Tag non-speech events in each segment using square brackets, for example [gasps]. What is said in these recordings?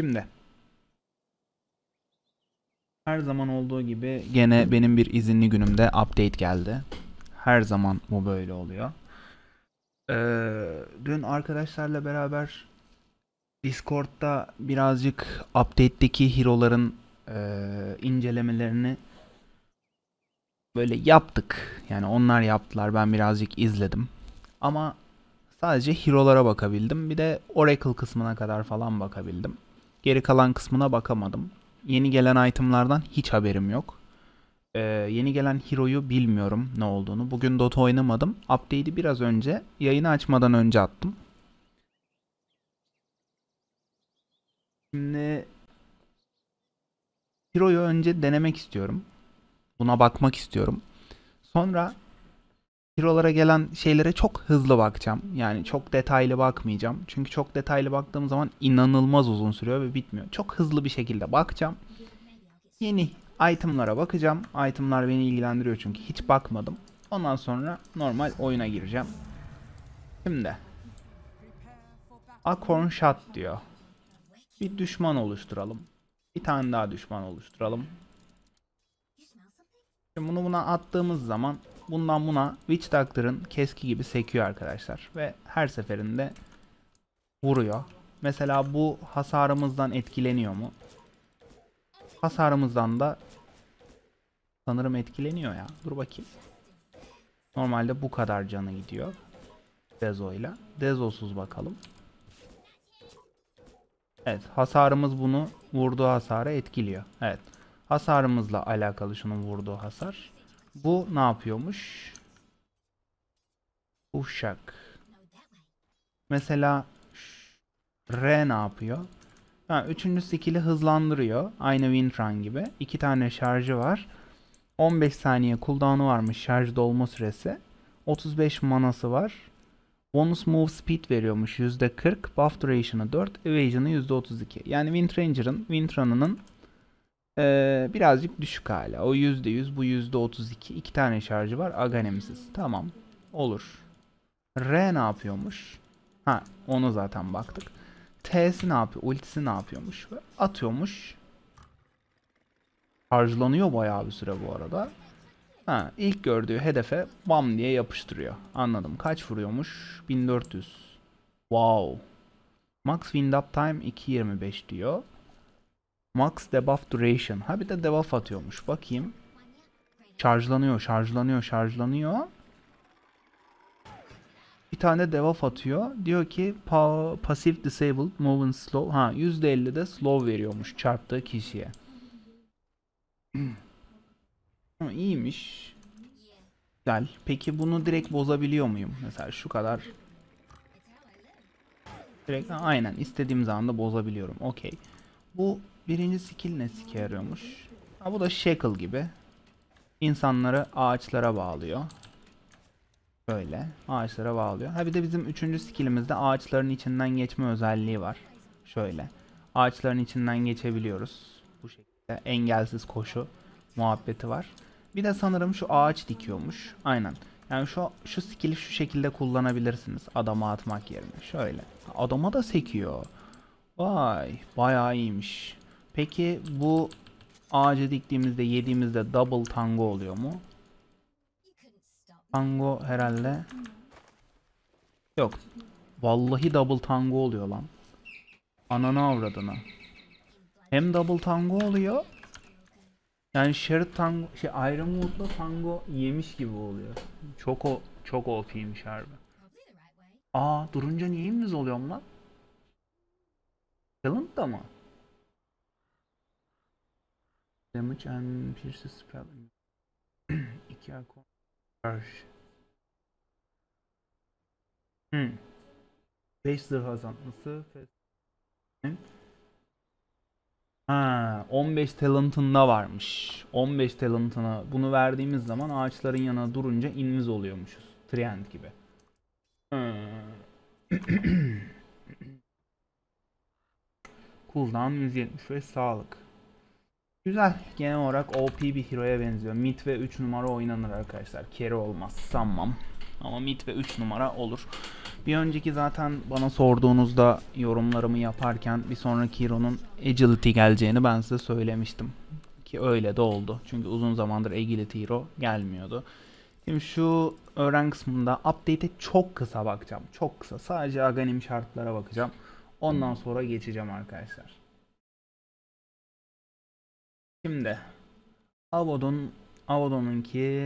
Şimdi her zaman olduğu gibi gene benim bir izinli günümde update geldi. Her zaman bu böyle oluyor. Ee, dün arkadaşlarla beraber Discord'da birazcık update'deki hero'ların e, incelemelerini böyle yaptık. Yani onlar yaptılar. Ben birazcık izledim. Ama sadece hero'lara bakabildim. Bir de Oracle kısmına kadar falan bakabildim. Geri kalan kısmına bakamadım. Yeni gelen itemlardan hiç haberim yok. Ee, yeni gelen hero'yu bilmiyorum ne olduğunu. Bugün Dota oynamadım. Update'i biraz önce yayını açmadan önce attım. Şimdi hero'yu önce denemek istiyorum. Buna bakmak istiyorum. Sonra hero'lara gelen şeylere çok hızlı bakacağım. Yani çok detaylı bakmayacağım. Çünkü çok detaylı baktığım zaman inanılmaz uzun sürüyor ve bitmiyor. Çok hızlı bir şekilde bakacağım. Yeni itemlara bakacağım. Itemlar beni ilgilendiriyor çünkü hiç bakmadım. Ondan sonra normal oyuna gireceğim. Şimdi. Acorn Shot diyor. Bir düşman oluşturalım. Bir tane daha düşman oluşturalım. Şimdi bunu buna attığımız zaman bundan buna Witch Doctor'ın keski gibi sekiyor arkadaşlar. Ve her seferinde vuruyor. Mesela bu hasarımızdan etkileniyor mu? Hasarımızdan da sanırım etkileniyor ya. Dur bakayım. Normalde bu kadar canı gidiyor. Dezo ile. Dezosuz bakalım. Evet hasarımız bunu vurduğu hasarı etkiliyor. Evet hasarımızla alakalı şunun vurduğu hasar. Bu ne yapıyormuş? Uşak. Mesela R ne yapıyor? Ha, üçüncü skill'i hızlandırıyor. Aynı Windrun gibi. İki tane şarjı var. 15 saniye cooldown'u varmış şarj dolma süresi. 35 manası var. Bonus move speed veriyormuş %40. Buff duration'ı 4. Evasion'ı %32. Yani Windranger Windranger'ın Windrun'ının ee, birazcık düşük hala. O %100 bu %32. İki tane şarjı var. Aganemsiz. Tamam. Olur. R ne yapıyormuş? Ha onu zaten baktık. T'si ne yapıyor? Ultisi ne yapıyormuş? Atıyormuş. Harcılanıyor bayağı bir süre bu arada. Ha, ilk gördüğü hedefe bam diye yapıştırıyor. Anladım. Kaç vuruyormuş? 1400. Wow. Max wind up time 2.25 diyor. Max debuff duration. Ha bir de debuff atıyormuş. Bakayım. Şarjlanıyor, şarjlanıyor, şarjlanıyor. Bir tane debuff atıyor. Diyor ki pa passive disabled movement slow. Ha %50 de slow veriyormuş çarptığı kişiye. Ama [clears throat] iyiymiş. Güzel. Peki bunu direkt bozabiliyor muyum? Mesela şu kadar. Direkt aynen istediğim zaman da bozabiliyorum. Okey. Bu Birinci skill ne sike arıyormuş? Ha bu da shackle gibi. İnsanları ağaçlara bağlıyor. Böyle ağaçlara bağlıyor. Ha bir de bizim üçüncü skillimizde ağaçların içinden geçme özelliği var. Şöyle. Ağaçların içinden geçebiliyoruz. Bu şekilde engelsiz koşu muhabbeti var. Bir de sanırım şu ağaç dikiyormuş. Aynen. Yani şu şu skill'i şu şekilde kullanabilirsiniz adama atmak yerine. Şöyle. Adama da sekiyor. Vay, bayağı iyiymiş. Peki bu ağacı diktiğimizde yediğimizde double tango oluyor mu? Tango herhalde. Yok. Vallahi double tango oluyor lan. Ananı avradını. Hem double tango oluyor. Yani Sherry tango, şey Ironwood'la tango yemiş gibi oluyor. Çok o çok OP'ymiş harbi. Aa durunca niye imiz oluyorum lan? Talent da mı? damage and pierces spell. [clears throat] İki akon var. Hmm. 5 zırh azaltması. Ha, 15 talent'ında varmış. 15 talent'ına bunu verdiğimiz zaman ağaçların yana durunca inviz oluyormuşuz. Trend gibi. Hmm. [clears throat] Cooldown 175 sağlık. Güzel. Genel olarak OP bir hero'ya benziyor. Mid ve 3 numara oynanır arkadaşlar. Carry olmaz sanmam. Ama mid ve 3 numara olur. Bir önceki zaten bana sorduğunuzda yorumlarımı yaparken bir sonraki hero'nun agility geleceğini ben size söylemiştim. Ki öyle de oldu. Çünkü uzun zamandır agility hero gelmiyordu. Şimdi şu öğren kısmında update'e çok kısa bakacağım. Çok kısa. Sadece aganim şartlara bakacağım. Ondan sonra geçeceğim arkadaşlar. Şimdi Avodon Avodon'unki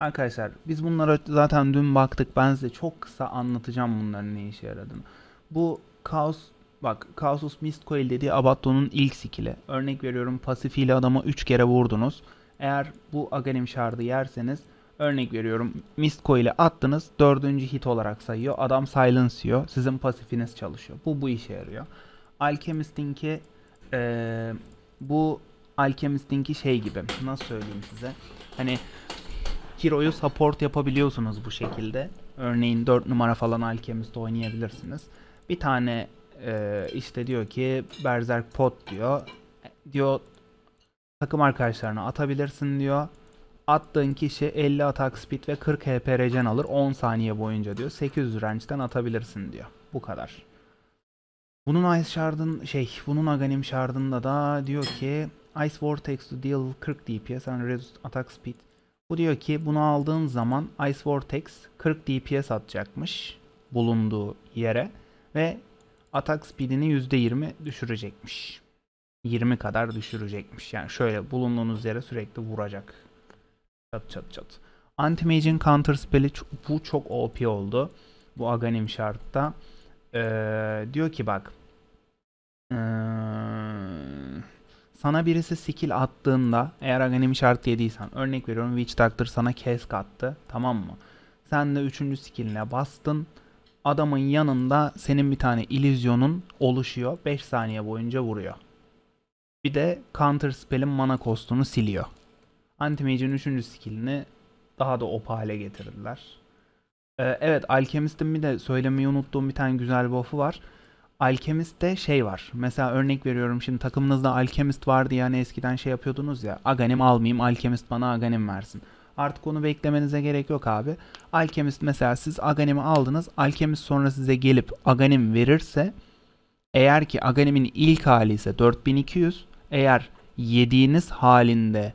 Arkadaşlar biz bunlara zaten dün baktık. Ben size çok kısa anlatacağım bunların ne işe yaradığını. Bu Kaos bak Kaosus Mist Coil dediği Abaddon'un ilk skill'i. Örnek veriyorum pasifiyle adama 3 kere vurdunuz. Eğer bu Aganim şardı yerseniz örnek veriyorum Mist Coil'i attınız 4. hit olarak sayıyor. Adam silence'ıyor. Sizin pasifiniz çalışıyor. Bu bu işe yarıyor. Alchemist'inki e, bu Alchemist'inki şey gibi. Nasıl söyleyeyim size? Hani Hero'yu support yapabiliyorsunuz bu şekilde. Örneğin 4 numara falan Alchemist oynayabilirsiniz. Bir tane e, işte diyor ki Berserk Pot diyor. E, diyor takım arkadaşlarına atabilirsin diyor. Attığın kişi 50 atak speed ve 40 HP regen alır 10 saniye boyunca diyor. 800 range'den atabilirsin diyor. Bu kadar. Bunun Ice Shard'ın şey, bunun Aghanim Shard'ında da diyor ki Ice Vortex to deal 40 DPS and reduced attack speed. Bu diyor ki bunu aldığın zaman Ice Vortex 40 DPS atacakmış bulunduğu yere ve atak speedini %20 düşürecekmiş. 20 kadar düşürecekmiş. Yani şöyle bulunduğunuz yere sürekli vuracak. Çat çat çat. Anti-Mage'in counter spell'i bu çok OP oldu. Bu Aghanim şartta. Ee, diyor ki bak. Ee, sana birisi skill attığında eğer aganemi şart yediysen örnek veriyorum Witch Doctor sana kesk attı tamam mı? Sen de üçüncü skilline bastın. Adamın yanında senin bir tane illüzyonun oluşuyor. 5 saniye boyunca vuruyor. Bir de counter spell'in mana kostunu siliyor. Anti mage'in 3. skillini daha da op hale getirdiler. Ee, evet Alchemist'in bir de söylemeyi unuttuğum bir tane güzel buff'u var. Alchemist'te şey var. Mesela örnek veriyorum şimdi takımınızda Alchemist vardı yani eskiden şey yapıyordunuz ya. Aganim almayayım Alchemist bana Aganim versin. Artık onu beklemenize gerek yok abi. Alchemist mesela siz Aganim'i aldınız. Alchemist sonra size gelip Aganim verirse eğer ki Aganim'in ilk hali ise 4200 eğer yediğiniz halinde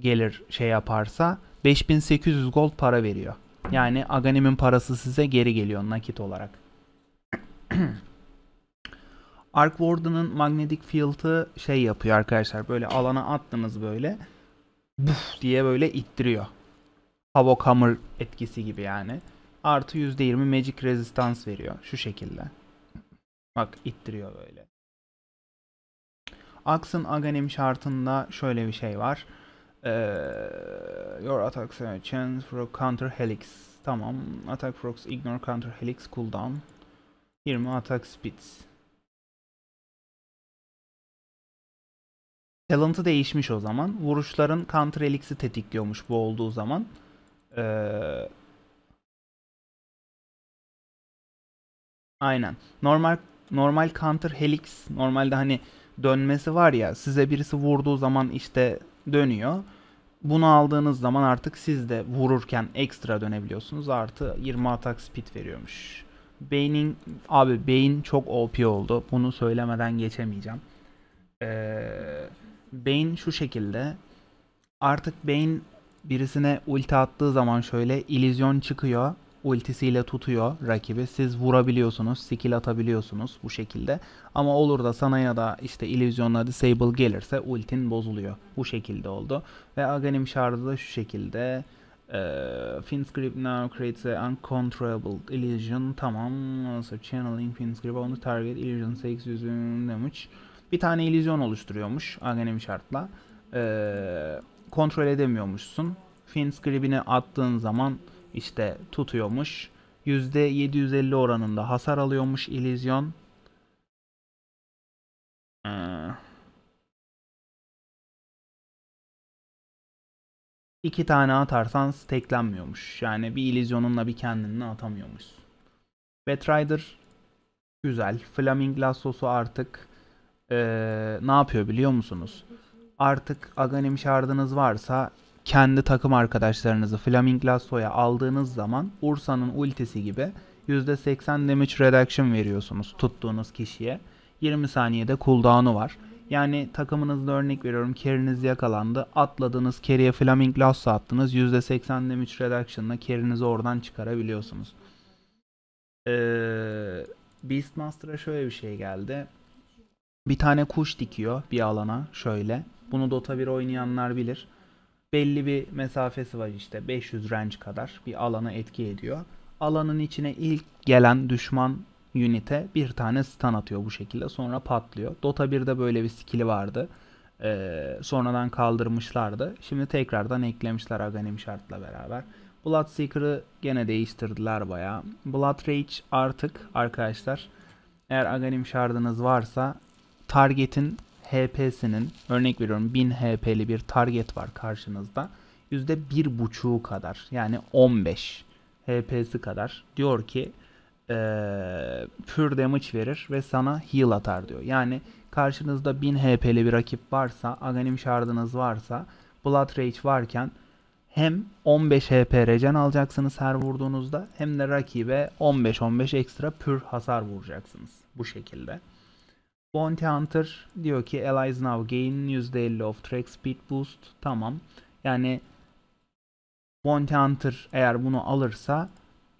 gelir şey yaparsa 5800 gold para veriyor. Yani Aganim'in parası size geri geliyor nakit olarak. Arc [clears throat] Warden'ın Magnetic Field'ı şey yapıyor arkadaşlar. Böyle alana attınız böyle. Buf diye böyle ittiriyor. Havok Hammer etkisi gibi yani. Artı %20 Magic Resistance veriyor. Şu şekilde. Bak ittiriyor böyle. Aksın Aganim şartında şöyle bir şey var your attack chance for counter helix. Tamam. Attack procs ignore counter helix cooldown. 20 attack speeds. Talent'ı değişmiş o zaman. Vuruşların counter helix'i tetikliyormuş bu olduğu zaman. Ee, aynen. Normal normal counter helix normalde hani dönmesi var ya size birisi vurduğu zaman işte dönüyor. Bunu aldığınız zaman artık siz de vururken ekstra dönebiliyorsunuz. Artı 20 atak speed veriyormuş. Bane'in abi Bane çok OP oldu. Bunu söylemeden geçemeyeceğim. Ee, Bane şu şekilde. Artık Bane birisine ulti attığı zaman şöyle illüzyon çıkıyor ultisiyle tutuyor rakibi. Siz vurabiliyorsunuz, skill atabiliyorsunuz bu şekilde. Ama olur da sana ya da işte illüzyonla disable gelirse ultin bozuluyor. Bu şekilde oldu. Ve aganim şardı da şu şekilde. Ee, Finscript now creates an uncontrollable illusion. Tamam. So channeling Finscript on the target illusion takes using damage. Bir tane illüzyon oluşturuyormuş aganim şartla. Ee, kontrol edemiyormuşsun. Finscript'ini attığın zaman işte tutuyormuş. %750 oranında hasar alıyormuş ilizyon Ee, iki tane atarsan steklenmiyormuş. Yani bir ilizyonunla bir kendini atamıyormuş. Batrider güzel. Flaming Lasso'su artık ee, ne yapıyor biliyor musunuz? Artık Aghanim şardınız varsa kendi takım arkadaşlarınızı Flaming Lasso'ya aldığınız zaman Ursa'nın ultisi gibi %80 damage reduction veriyorsunuz tuttuğunuz kişiye. 20 saniyede cooldown'u var. Yani takımınızda örnek veriyorum keriniz yakalandı. Atladınız keriye Flaming Lasso attınız. %80 damage reduction'la kerinizi oradan çıkarabiliyorsunuz. Ee, Beastmaster'a şöyle bir şey geldi. Bir tane kuş dikiyor bir alana şöyle. Bunu Dota 1 oynayanlar bilir belli bir mesafesi var işte 500 range kadar bir alanı etki ediyor. Alanın içine ilk gelen düşman ünite bir tane stun atıyor bu şekilde sonra patlıyor. Dota 1'de böyle bir skill'i vardı. Ee, sonradan kaldırmışlardı. Şimdi tekrardan eklemişler Aghanim şartla beraber. Bloodseeker'ı gene değiştirdiler baya. Blood Rage artık arkadaşlar eğer Aghanim şardınız varsa targetin HP'sinin örnek veriyorum 1000 HP'li bir target var karşınızda. %1.5'u kadar yani 15 HP'si kadar diyor ki e, pür damage verir ve sana heal atar diyor. Yani karşınızda 1000 HP'li bir rakip varsa, Aganim şardınız varsa, Blood Rage varken hem 15 HP regen alacaksınız her vurduğunuzda hem de rakibe 15-15 ekstra pür hasar vuracaksınız bu şekilde. Bounty Hunter diyor ki Allies Now Gain %50 of Track Speed Boost. Tamam. Yani Bounty Hunter eğer bunu alırsa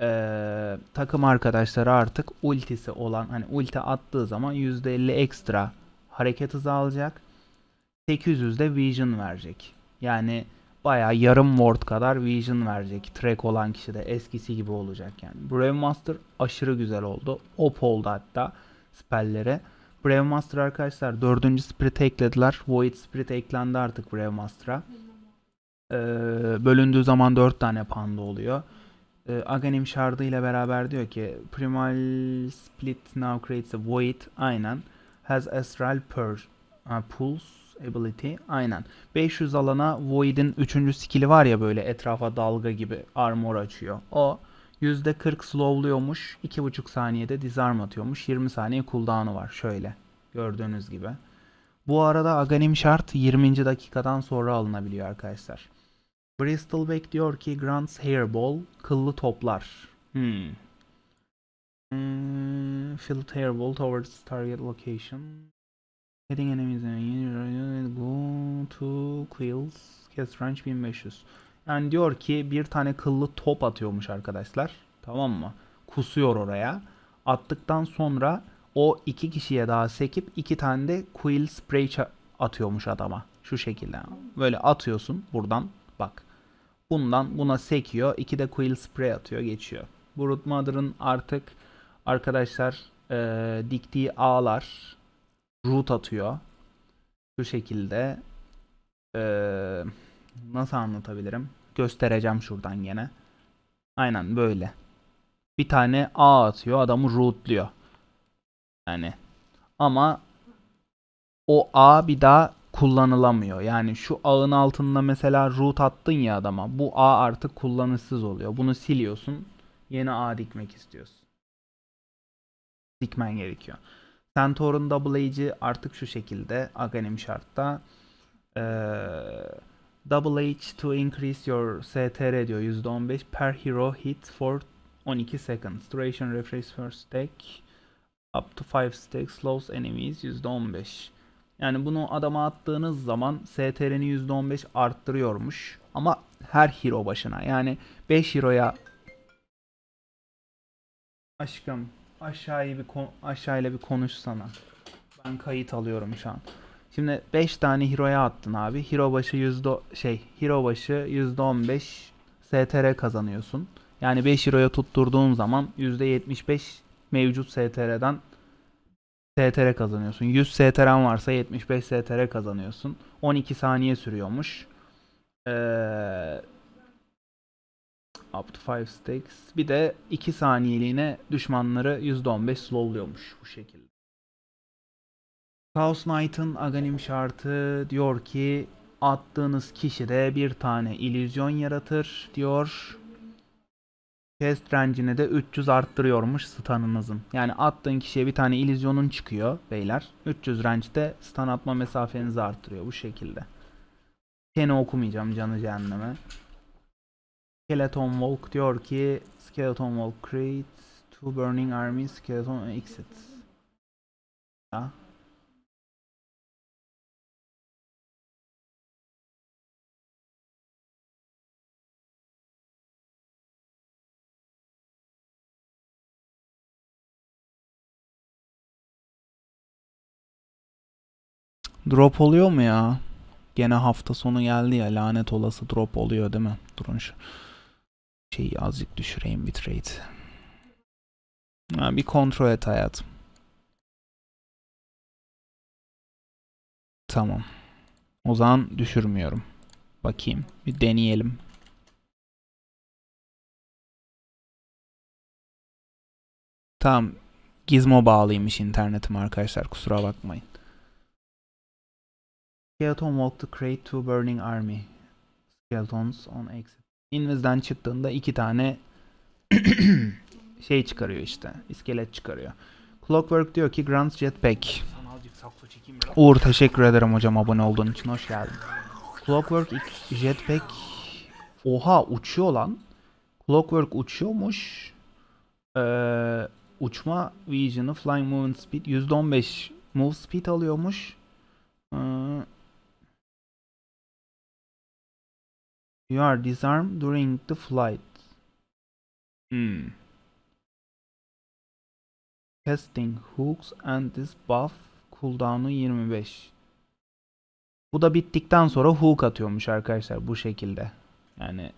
ee, takım arkadaşları artık ultisi olan hani ulti attığı zaman %50 ekstra hareket hızı alacak. 800 de Vision verecek. Yani baya yarım ward kadar Vision verecek. Track olan kişi de eskisi gibi olacak yani. Brave Master aşırı güzel oldu. op oldu hatta spellere. Brewmaster arkadaşlar dördüncü Spirit'e eklediler. Void Spirit eklendi artık Brewmaster'a. Ee, bölündüğü zaman dört tane panda oluyor. Ee, Aghanim şardı ile beraber diyor ki Primal Split now creates a Void. Aynen. Has Astral Purge. Ha, pulse ability. Aynen. 500 alana Void'in üçüncü skill'i var ya böyle etrafa dalga gibi armor açıyor. O %40 slowluyormuş. 2,5 saniyede disarm atıyormuş. 20 saniye cooldown'u var şöyle. Gördüğünüz gibi. Bu arada aganim şart 20. dakikadan sonra alınabiliyor arkadaşlar. Bristolbeck diyor ki Grant's Hairball kıllı toplar. Hmm. Hmm, field hairball towards target location. Heading enemies. Go to quills. Cast range 1500. Yani diyor ki bir tane kıllı top atıyormuş arkadaşlar. Tamam mı? Kusuyor oraya. Attıktan sonra o iki kişiye daha sekip iki tane de quill spray atıyormuş adama. Şu şekilde. Böyle atıyorsun buradan bak. Bundan buna sekiyor. iki de quill spray atıyor geçiyor. Brute Mother'ın artık arkadaşlar e, diktiği ağlar root atıyor. Şu şekilde. Eee nasıl anlatabilirim? Göstereceğim şuradan gene. Aynen böyle. Bir tane A atıyor adamı rootluyor. Yani ama o A bir daha kullanılamıyor. Yani şu ağın altında mesela root attın ya adama. Bu A artık kullanışsız oluyor. Bunu siliyorsun. Yeni A dikmek istiyorsun. Dikmen gerekiyor. Centaur'un double age'i artık şu şekilde. aganim şartta. Eee Double H to increase your STR diyor %15 per hero hit for 12 seconds. Duration refresh first stack up to 5 stack slows enemies %15. Yani bunu adama attığınız zaman STR'ni %15 arttırıyormuş. Ama her hero başına yani 5 hero'ya Aşkım aşağıyı bir aşağıyla bir konuşsana. Ben kayıt alıyorum şu an. Şimdi 5 tane hero'ya attın abi. Hero başı yüzde şey, hero başı %15 STR kazanıyorsun. Yani 5 hero'ya tutturduğun zaman %75 mevcut STR'den STR kazanıyorsun. 100 STR'n varsa 75 STR kazanıyorsun. 12 saniye sürüyormuş. Ee, up to 5 stakes. Bir de 2 saniyeliğine düşmanları %15 slowluyormuş bu şekilde. Chaos Knight'ın Aghanim şartı diyor ki attığınız kişi de bir tane illüzyon yaratır diyor. Test rencini de 300 arttırıyormuş stun'ınızın. Yani attığın kişiye bir tane illüzyonun çıkıyor beyler. 300 range'de stun atma mesafenizi arttırıyor bu şekilde. Seni okumayacağım canı cehenneme. Skeleton Walk diyor ki Skeleton Walk create two burning armies, Skeleton exits. Ya. Drop oluyor mu ya? Gene hafta sonu geldi ya lanet olası drop oluyor değil mi? Durun şu şeyi azıcık düşüreyim bitrate. Ha, bir kontrol et hayat. Tamam. O zaman düşürmüyorum. Bakayım. Bir deneyelim. Tamam. Gizmo bağlıymış internetim arkadaşlar. Kusura bakmayın. Skeleton walked to create two burning army. Skeletons on exit. Invis'den çıktığında iki tane [clears throat] şey çıkarıyor işte. İskelet çıkarıyor. Clockwork diyor ki Grant's jetpack. Uğur teşekkür ederim hocam abone olduğun için hoş geldin. Clockwork jetpack oha uçuyor lan. Clockwork uçuyormuş. Ee, uçma vision'ı flying movement speed %15 move speed alıyormuş. Ee, You are disarmed during the flight. Hmm. Casting hooks and this buff cooldown'u 25. Bu da bittikten sonra hook atıyormuş arkadaşlar bu şekilde. Yani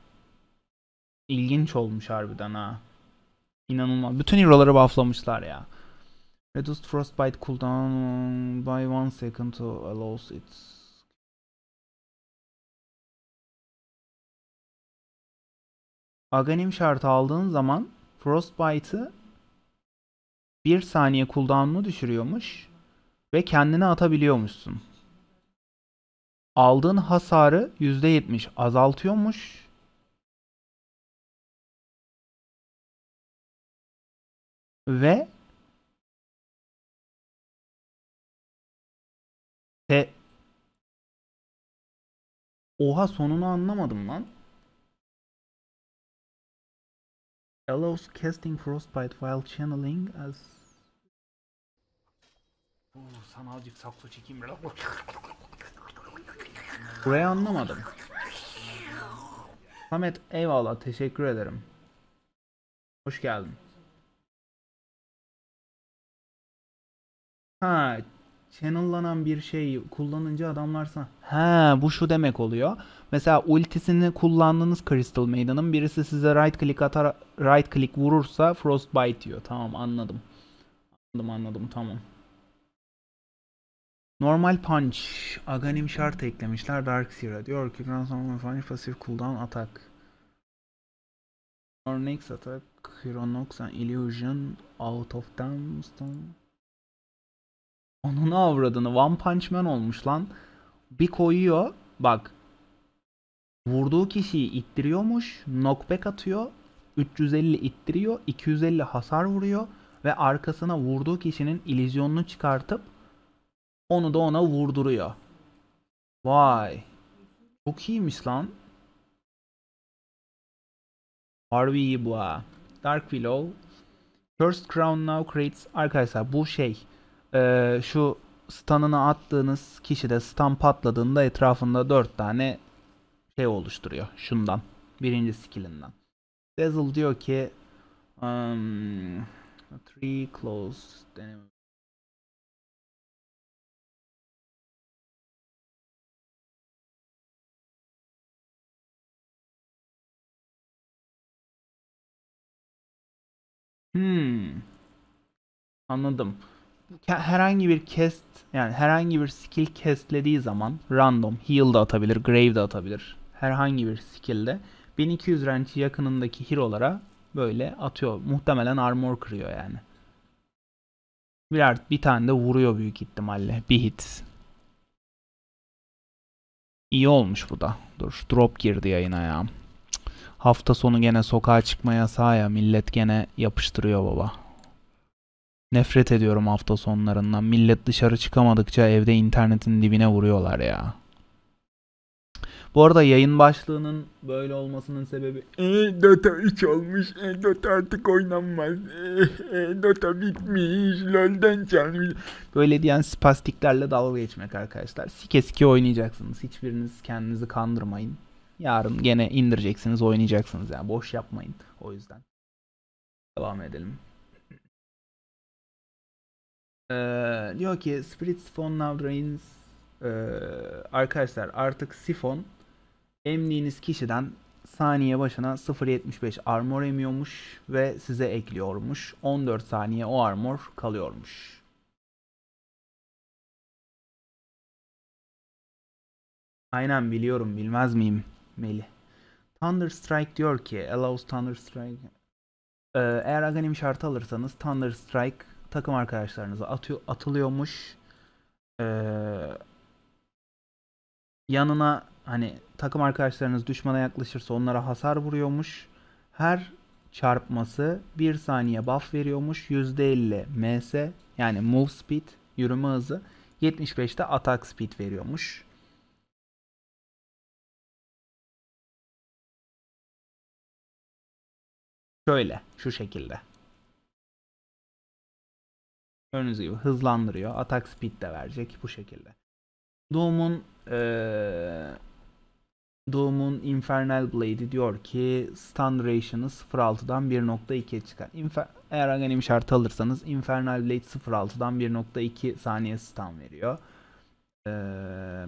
ilginç olmuş harbiden ha. İnanılmaz. Bütün hero'ları bufflamışlar ya. Reduced frostbite cooldown by one second allows its Aghanim şartı aldığın zaman Frostbite'ı 1 saniye cooldown'unu düşürüyormuş ve kendine atabiliyormuşsun. Aldığın hasarı %70 azaltıyormuş. Ve te Oha sonunu anlamadım lan. allows casting Frostbite while channeling as... Oo, Burayı anlamadım. Samet eyvallah teşekkür ederim. Hoş geldin. Ha channel'lanan bir şeyi kullanınca adamlarsa he bu şu demek oluyor. Mesela ultisini kullandığınız Crystal Maiden'ın birisi size right click atar right click vurursa Frostbite diyor. Tamam anladım. Anladım anladım tamam. Normal Punch. Aganim şart eklemişler Dark Sira. Diyor ki Grand Slam Funny pasif cooldown atak. Ornix atak. Chronox and Illusion. Out of Damn Stone. Onun avradını One Punch Man olmuş lan. Bir koyuyor bak. Vurduğu kişiyi ittiriyormuş. Knockback atıyor. 350 ittiriyor. 250 hasar vuruyor. Ve arkasına vurduğu kişinin ilizyonunu çıkartıp onu da ona vurduruyor. Vay. Çok iyiymiş lan. Harbi iyi bu ha. Dark Willow. first Crown now creates. Arkadaşlar bu şey e, şu stun'ını attığınız kişide stun patladığında etrafında 4 tane şey oluşturuyor. Şundan. Birinci skillinden. Dazzle diyor ki um, three close Hmm. Anladım herhangi bir cast yani herhangi bir skill castlediği zaman random heal da atabilir, grave de atabilir. Herhangi bir skill'de 1200 range yakınındaki hero'lara böyle atıyor. Muhtemelen armor kırıyor yani. Bir art, bir tane de vuruyor büyük ihtimalle. Bir hit. İyi olmuş bu da. Dur drop girdi yayına ya. Hafta sonu gene sokağa çıkma yasağı ya. Millet gene yapıştırıyor baba. Nefret ediyorum hafta sonlarından. Millet dışarı çıkamadıkça evde internetin dibine vuruyorlar ya. Bu arada yayın başlığının böyle olmasının sebebi e, Dota 3 olmuş, e, Dota artık oynanmaz, e, e, Dota bitmiş, LoL'den çalmış. Böyle diyen spastiklerle dalga geçmek arkadaşlar. Sike sike oynayacaksınız. Hiçbiriniz kendinizi kandırmayın. Yarın gene indireceksiniz, oynayacaksınız yani. Boş yapmayın o yüzden. Devam edelim. Ee, diyor ki Spirit Siphon Now Drains ee, arkadaşlar artık sifon emdiğiniz kişiden saniye başına 0.75 armor emiyormuş ve size ekliyormuş. 14 saniye o armor kalıyormuş. Aynen biliyorum bilmez miyim Meli. Thunder Strike diyor ki allows Thunder Strike. Ee, eğer aganim şartı alırsanız Thunder Strike takım arkadaşlarınıza atıyor, atılıyormuş. Ee, yanına hani takım arkadaşlarınız düşmana yaklaşırsa onlara hasar vuruyormuş. Her çarpması bir saniye buff veriyormuş. %50 MS yani move speed yürüme hızı 75'te atak speed veriyormuş. Şöyle şu şekilde. Gördüğünüz gibi hızlandırıyor. Atak speed de verecek bu şekilde. Doom'un ee, Doom'un Infernal Blade'i diyor ki stun ration'ı 0.6'dan 1.2'ye çıkar. Infer Eğer Aghanim şartı alırsanız Infernal Blade 0.6'dan 1.2 saniye stun veriyor. Ee,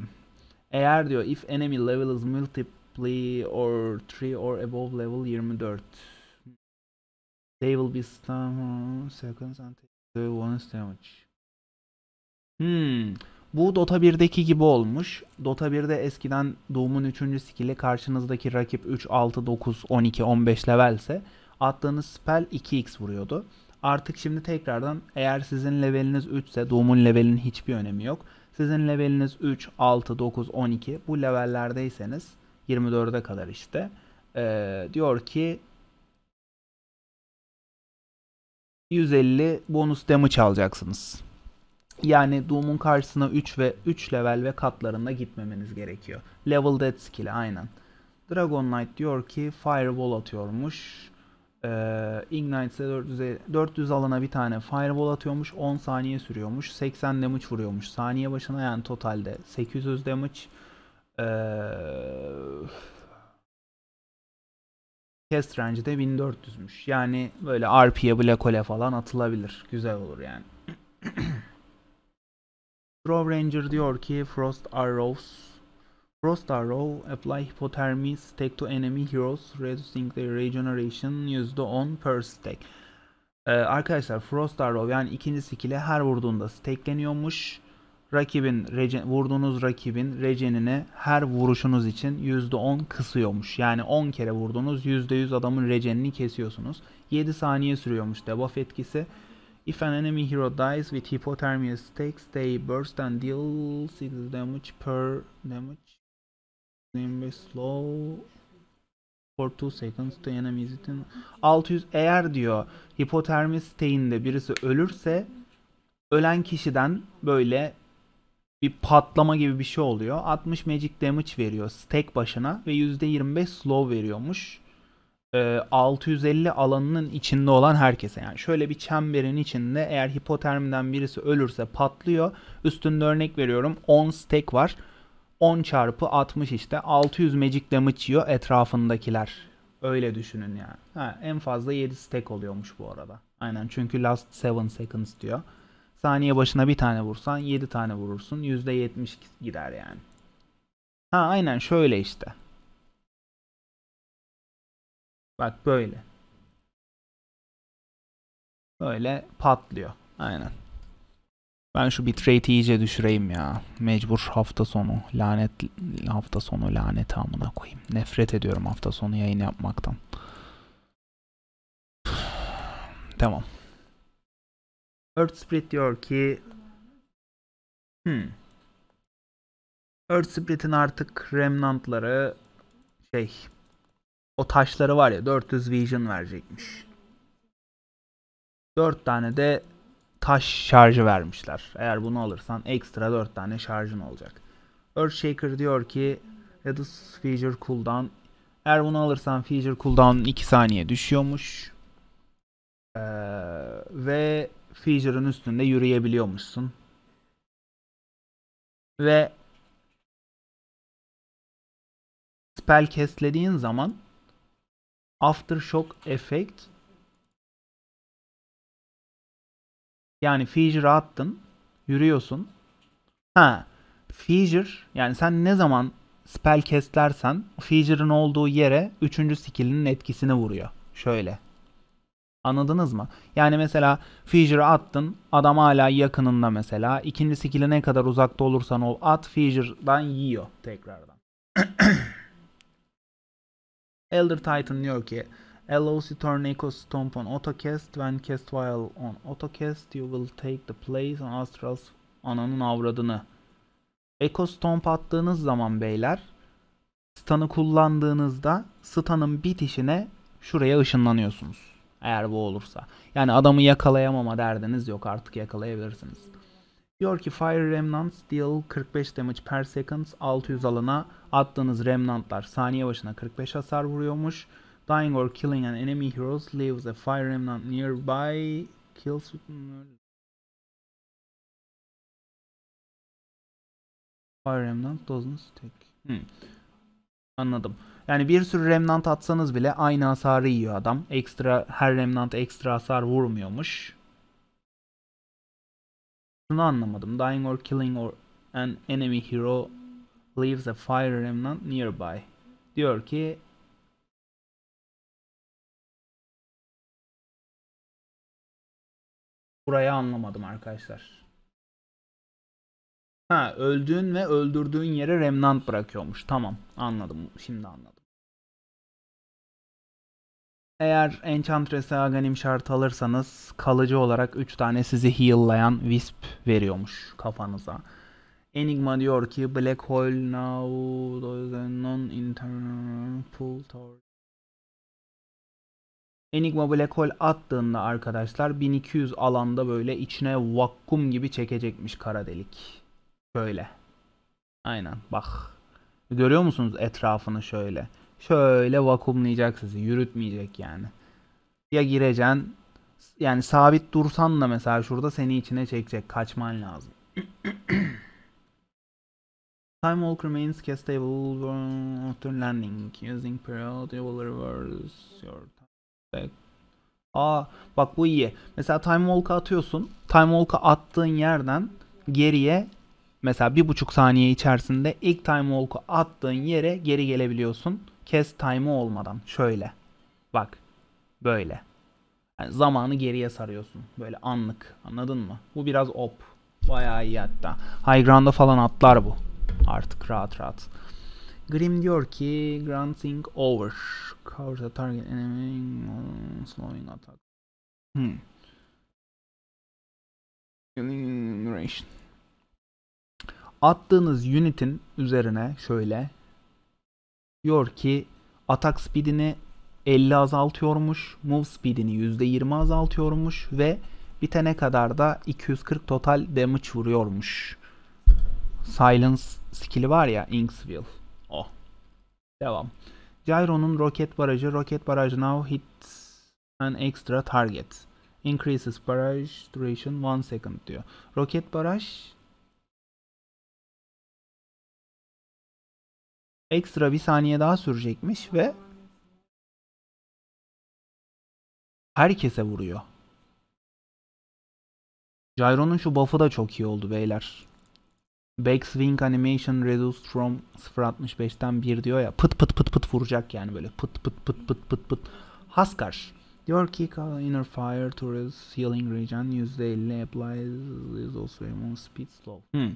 eğer diyor if enemy level is multiply or 3 or above level 24 they will be stun seconds until Bonus damage. Hmm. Bu Dota 1'deki gibi olmuş. Dota 1'de eskiden Doom'un 3. skill'i karşınızdaki rakip 3, 6, 9, 12, 15 levelse attığınız spell 2x vuruyordu. Artık şimdi tekrardan eğer sizin leveliniz 3 ise Doom'un levelinin hiçbir önemi yok. Sizin leveliniz 3, 6, 9, 12 bu levellerdeyseniz 24'e kadar işte ee, diyor ki 150 bonus damage alacaksınız. Yani Doom'un karşısına 3 ve 3 level ve katlarında gitmemeniz gerekiyor. Level Dead skill'i aynen. Dragon Knight diyor ki fireball atıyormuş. Ee, Ignite'se 400, 400 alana bir tane fireball atıyormuş. 10 saniye sürüyormuş. 80 damage vuruyormuş. Saniye başına yani totalde 800 damage. Ee, Test range de 1400'müş. Yani böyle RP'ye Black Hole'e falan atılabilir. Güzel olur yani. Draw [clears throat] Ranger diyor ki Frost Arrows Frost Arrow apply hypothermia, stack to enemy heroes reducing their regeneration %10 per stack. Ee, arkadaşlar Frost Arrow yani ikinci skill'e her vurduğunda stackleniyormuş rakibin regen, vurduğunuz rakibin regenini her vuruşunuz için %10 kısıyormuş. Yani 10 kere vurdunuz %100 adamın regenini kesiyorsunuz. 7 saniye sürüyormuş debuff etkisi. If an enemy hero dies with hypothermia stakes, they burst and deal 6 damage per damage. name slow for 2 seconds to enemies within 600 eğer diyor hipotermi steyinde birisi ölürse ölen kişiden böyle bir patlama gibi bir şey oluyor. 60 magic damage veriyor stack başına ve %25 slow veriyormuş. E, ee, 650 alanının içinde olan herkese yani şöyle bir çemberin içinde eğer hipotermiden birisi ölürse patlıyor. Üstünde örnek veriyorum 10 stack var. 10 çarpı 60 işte 600 magic damage yiyor etrafındakiler. Öyle düşünün yani. Ha, en fazla 7 stack oluyormuş bu arada. Aynen çünkü last 7 seconds diyor. Saniye başına bir tane vursan 7 tane vurursun. %70 gider yani. Ha aynen şöyle işte. Bak böyle. Böyle patlıyor. Aynen. Ben şu bitrate'i iyice düşüreyim ya. Mecbur hafta sonu. Lanet hafta sonu lanet amına koyayım. Nefret ediyorum hafta sonu yayın yapmaktan. tamam. Earth Spirit diyor ki hmm. Earth Spirit'in artık remnantları şey o taşları var ya 400 vision verecekmiş. 4 tane de taş şarjı vermişler. Eğer bunu alırsan ekstra 4 tane şarjın olacak. Earthshaker diyor ki Reduce Feature Cooldown eğer bunu alırsan Feature Cooldown 2 saniye düşüyormuş. Ee, ve feature'ın üstünde yürüyebiliyormuşsun. Ve spell keslediğin zaman aftershock effect yani feature'ı attın, yürüyorsun. Ha, feature yani sen ne zaman spell kestlersen feature'ın olduğu yere 3. skill'inin etkisini vuruyor. Şöyle. Anladınız mı? Yani mesela Fisher'ı attın. Adam hala yakınında mesela. İkinci skill'i ne kadar uzakta olursan ol at. Fisher'dan yiyor tekrardan. [coughs] Elder Titan diyor ki allows the Echo stomp on autocast when cast while on autocast you will take the place on astral's ananın avradını Echo Stomp attığınız zaman beyler stun'ı kullandığınızda stun'ın bitişine şuraya ışınlanıyorsunuz. Eğer bu olursa. Yani adamı yakalayamama derdiniz yok artık yakalayabilirsiniz. Diyor ki Fire Remnant deal 45 damage per second 600 alana attığınız remnantlar saniye başına 45 hasar vuruyormuş. Dying or killing an enemy heroes leaves a fire remnant nearby kills Fire remnant doesn't stick. Hmm. Anladım. Yani bir sürü remnant atsanız bile aynı hasarı yiyor adam. Ekstra her remnant ekstra hasar vurmuyormuş. Şunu anlamadım. Dying or killing or an enemy hero leaves a fire remnant nearby. Diyor ki Burayı anlamadım arkadaşlar. Ha öldüğün ve öldürdüğün yere remnant bırakıyormuş. Tamam anladım şimdi anladım. Eğer Enchantress'e Aghanim şart alırsanız kalıcı olarak 3 tane sizi heal'layan Wisp veriyormuş kafanıza. Enigma diyor ki Black Hole now non internal pull Enigma Black Hole attığında arkadaşlar 1200 alanda böyle içine vakum gibi çekecekmiş kara delik. Böyle. Aynen bak. Görüyor musunuz etrafını şöyle. Şöyle vakumlayacak sizi. Yürütmeyecek yani. Ya gireceksin yani sabit dursan da mesela şurada seni içine çekecek. Kaçman lazım. [clears throat] Time Walk remains stable after landing. Using period will reverse your time back. Aa bak bu iyi. Mesela Time Walk'a atıyorsun. Time Walk'a attığın yerden geriye mesela bir buçuk saniye içerisinde ilk Time Walk'a attığın yere geri gelebiliyorsun kes time'ı olmadan şöyle. Bak böyle. Yani zamanı geriye sarıyorsun. Böyle anlık. Anladın mı? Bu biraz op. Bayağı iyi hatta. High Ground'a falan atlar bu. Artık rahat rahat. Grim diyor ki Granting over. Cover the target enemy slowing attack. Hmm. Attığınız unitin üzerine şöyle diyor ki atak speedini 50 azaltıyormuş, move speedini %20 azaltıyormuş ve bitene kadar da 240 total damage vuruyormuş. Silence skill'i var ya Inksville. Oh. Devam. Gyro'nun roket barajı. Roket baraj now hits an extra target. Increases barrage duration 1 second diyor. Roket baraj ekstra bir saniye daha sürecekmiş ve herkese vuruyor. Gyro'nun şu buff'ı da çok iyi oldu beyler. Backswing animation reduced from 0.65'ten 1 diyor ya. Pıt pıt pıt pıt vuracak yani böyle. Pıt pıt pıt pıt pıt pıt. Haskar. Diyor ki inner fire to healing region %50 applies is also immune speed slow. Hmm.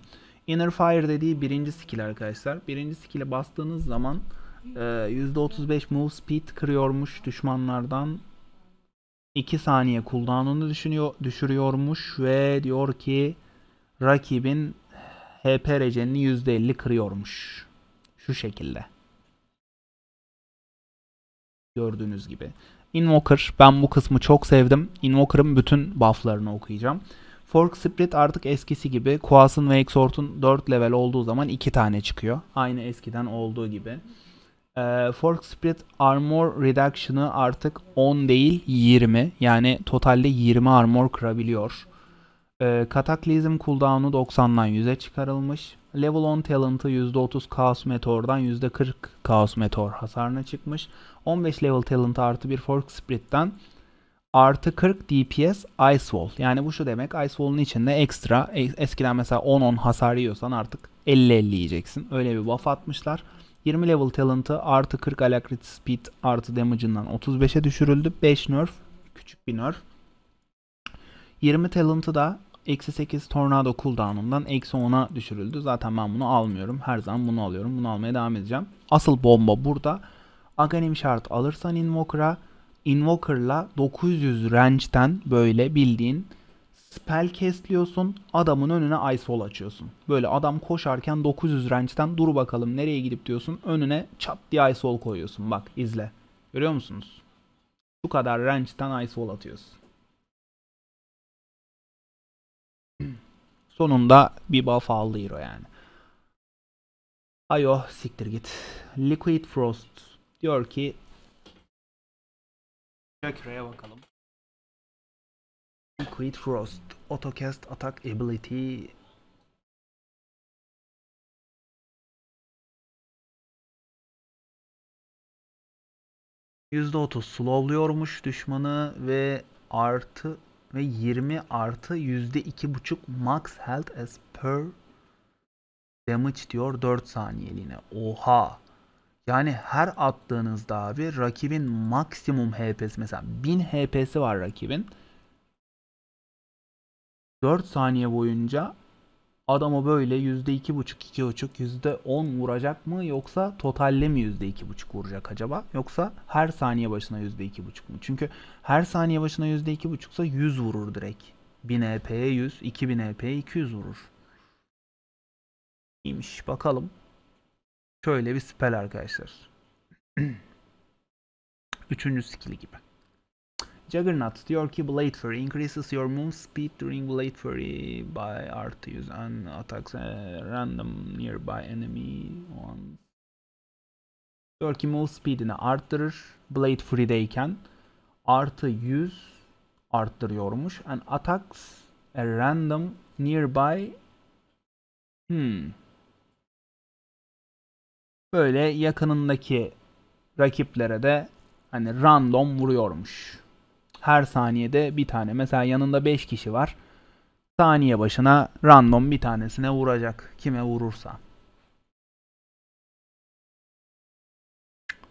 Inner Fire dediği birinci skill arkadaşlar. Birinci skill'e bastığınız zaman e, %35 move speed kırıyormuş düşmanlardan. 2 saniye cooldown'unu düşünüyor, düşürüyormuş ve diyor ki rakibin HP recenini %50 kırıyormuş. Şu şekilde. Gördüğünüz gibi. Invoker ben bu kısmı çok sevdim. Invoker'ın bütün buff'larını okuyacağım. Fork Split artık eskisi gibi Quas'ın ve Exort'un 4 level olduğu zaman 2 tane çıkıyor. Aynı eskiden olduğu gibi. E, Fork Split Armor Reduction'ı artık 10 değil 20. Yani totalde 20 armor kırabiliyor. E, Cataclysm cooldown'u 90'dan 100'e çıkarılmış. Level 10 talent'ı %30 Chaos Meteor'dan %40 Chaos Meteor hasarına çıkmış. 15 level talent artı bir Fork Split'ten artı 40 DPS Ice Wall. Yani bu şu demek Ice Wall'un içinde ekstra e, eskiden mesela 10-10 hasar yiyorsan artık 50-50 yiyeceksin. Öyle bir buff atmışlar. 20 level talent'ı artı 40 alacrity speed artı damage'ından 35'e düşürüldü. 5 nerf. Küçük bir nerf. 20 talent'ı da eksi 8 tornado cooldown'undan eksi 10'a düşürüldü. Zaten ben bunu almıyorum. Her zaman bunu alıyorum. Bunu almaya devam edeceğim. Asıl bomba burada. Aghanim şart alırsan Invoker'a Invoker'la 900 range'den böyle bildiğin spell kesliyorsun. Adamın önüne Ice Wall açıyorsun. Böyle adam koşarken 900 range'den dur bakalım nereye gidip diyorsun. Önüne çat diye Ice Wall koyuyorsun. Bak izle. Görüyor musunuz? Bu kadar range'den Ice Wall atıyorsun. Sonunda bir buff aldı hero yani. Ayo siktir git. Liquid Frost diyor ki Şuraya bakalım. Concrete Frost, AutoCast Attack Ability %30 slowluyormuş düşmanı ve artı ve 20 artı yüzde iki buçuk max health as per damage diyor 4 saniyeliğine. Oha. Yani her attığınızda abi rakibin maksimum HP'si mesela 1000 HP'si var rakibin. 4 saniye boyunca adamı böyle %2,5-2,5 %10 vuracak mı yoksa totalle mi %2,5 vuracak acaba? Yoksa her saniye başına %2,5 mu? Çünkü her saniye başına %2,5 ise 100 vurur direkt. 1000 EP'ye 100, 2000 EP'ye 200 vurur. İyiymiş bakalım. Şöyle bir spell arkadaşlar. [clears throat] Üçüncü skill gibi. Juggernaut diyor ki Blade Fury increases your move speed during Blade Fury by artı 100 and attacks a random nearby enemy on. Diyor ki move speedini arttırır Blade Fury'deyken artı 100 arttırıyormuş and attacks a random nearby hmm, böyle yakınındaki rakiplere de hani random vuruyormuş. Her saniyede bir tane. Mesela yanında 5 kişi var. Saniye başına random bir tanesine vuracak. Kime vurursa.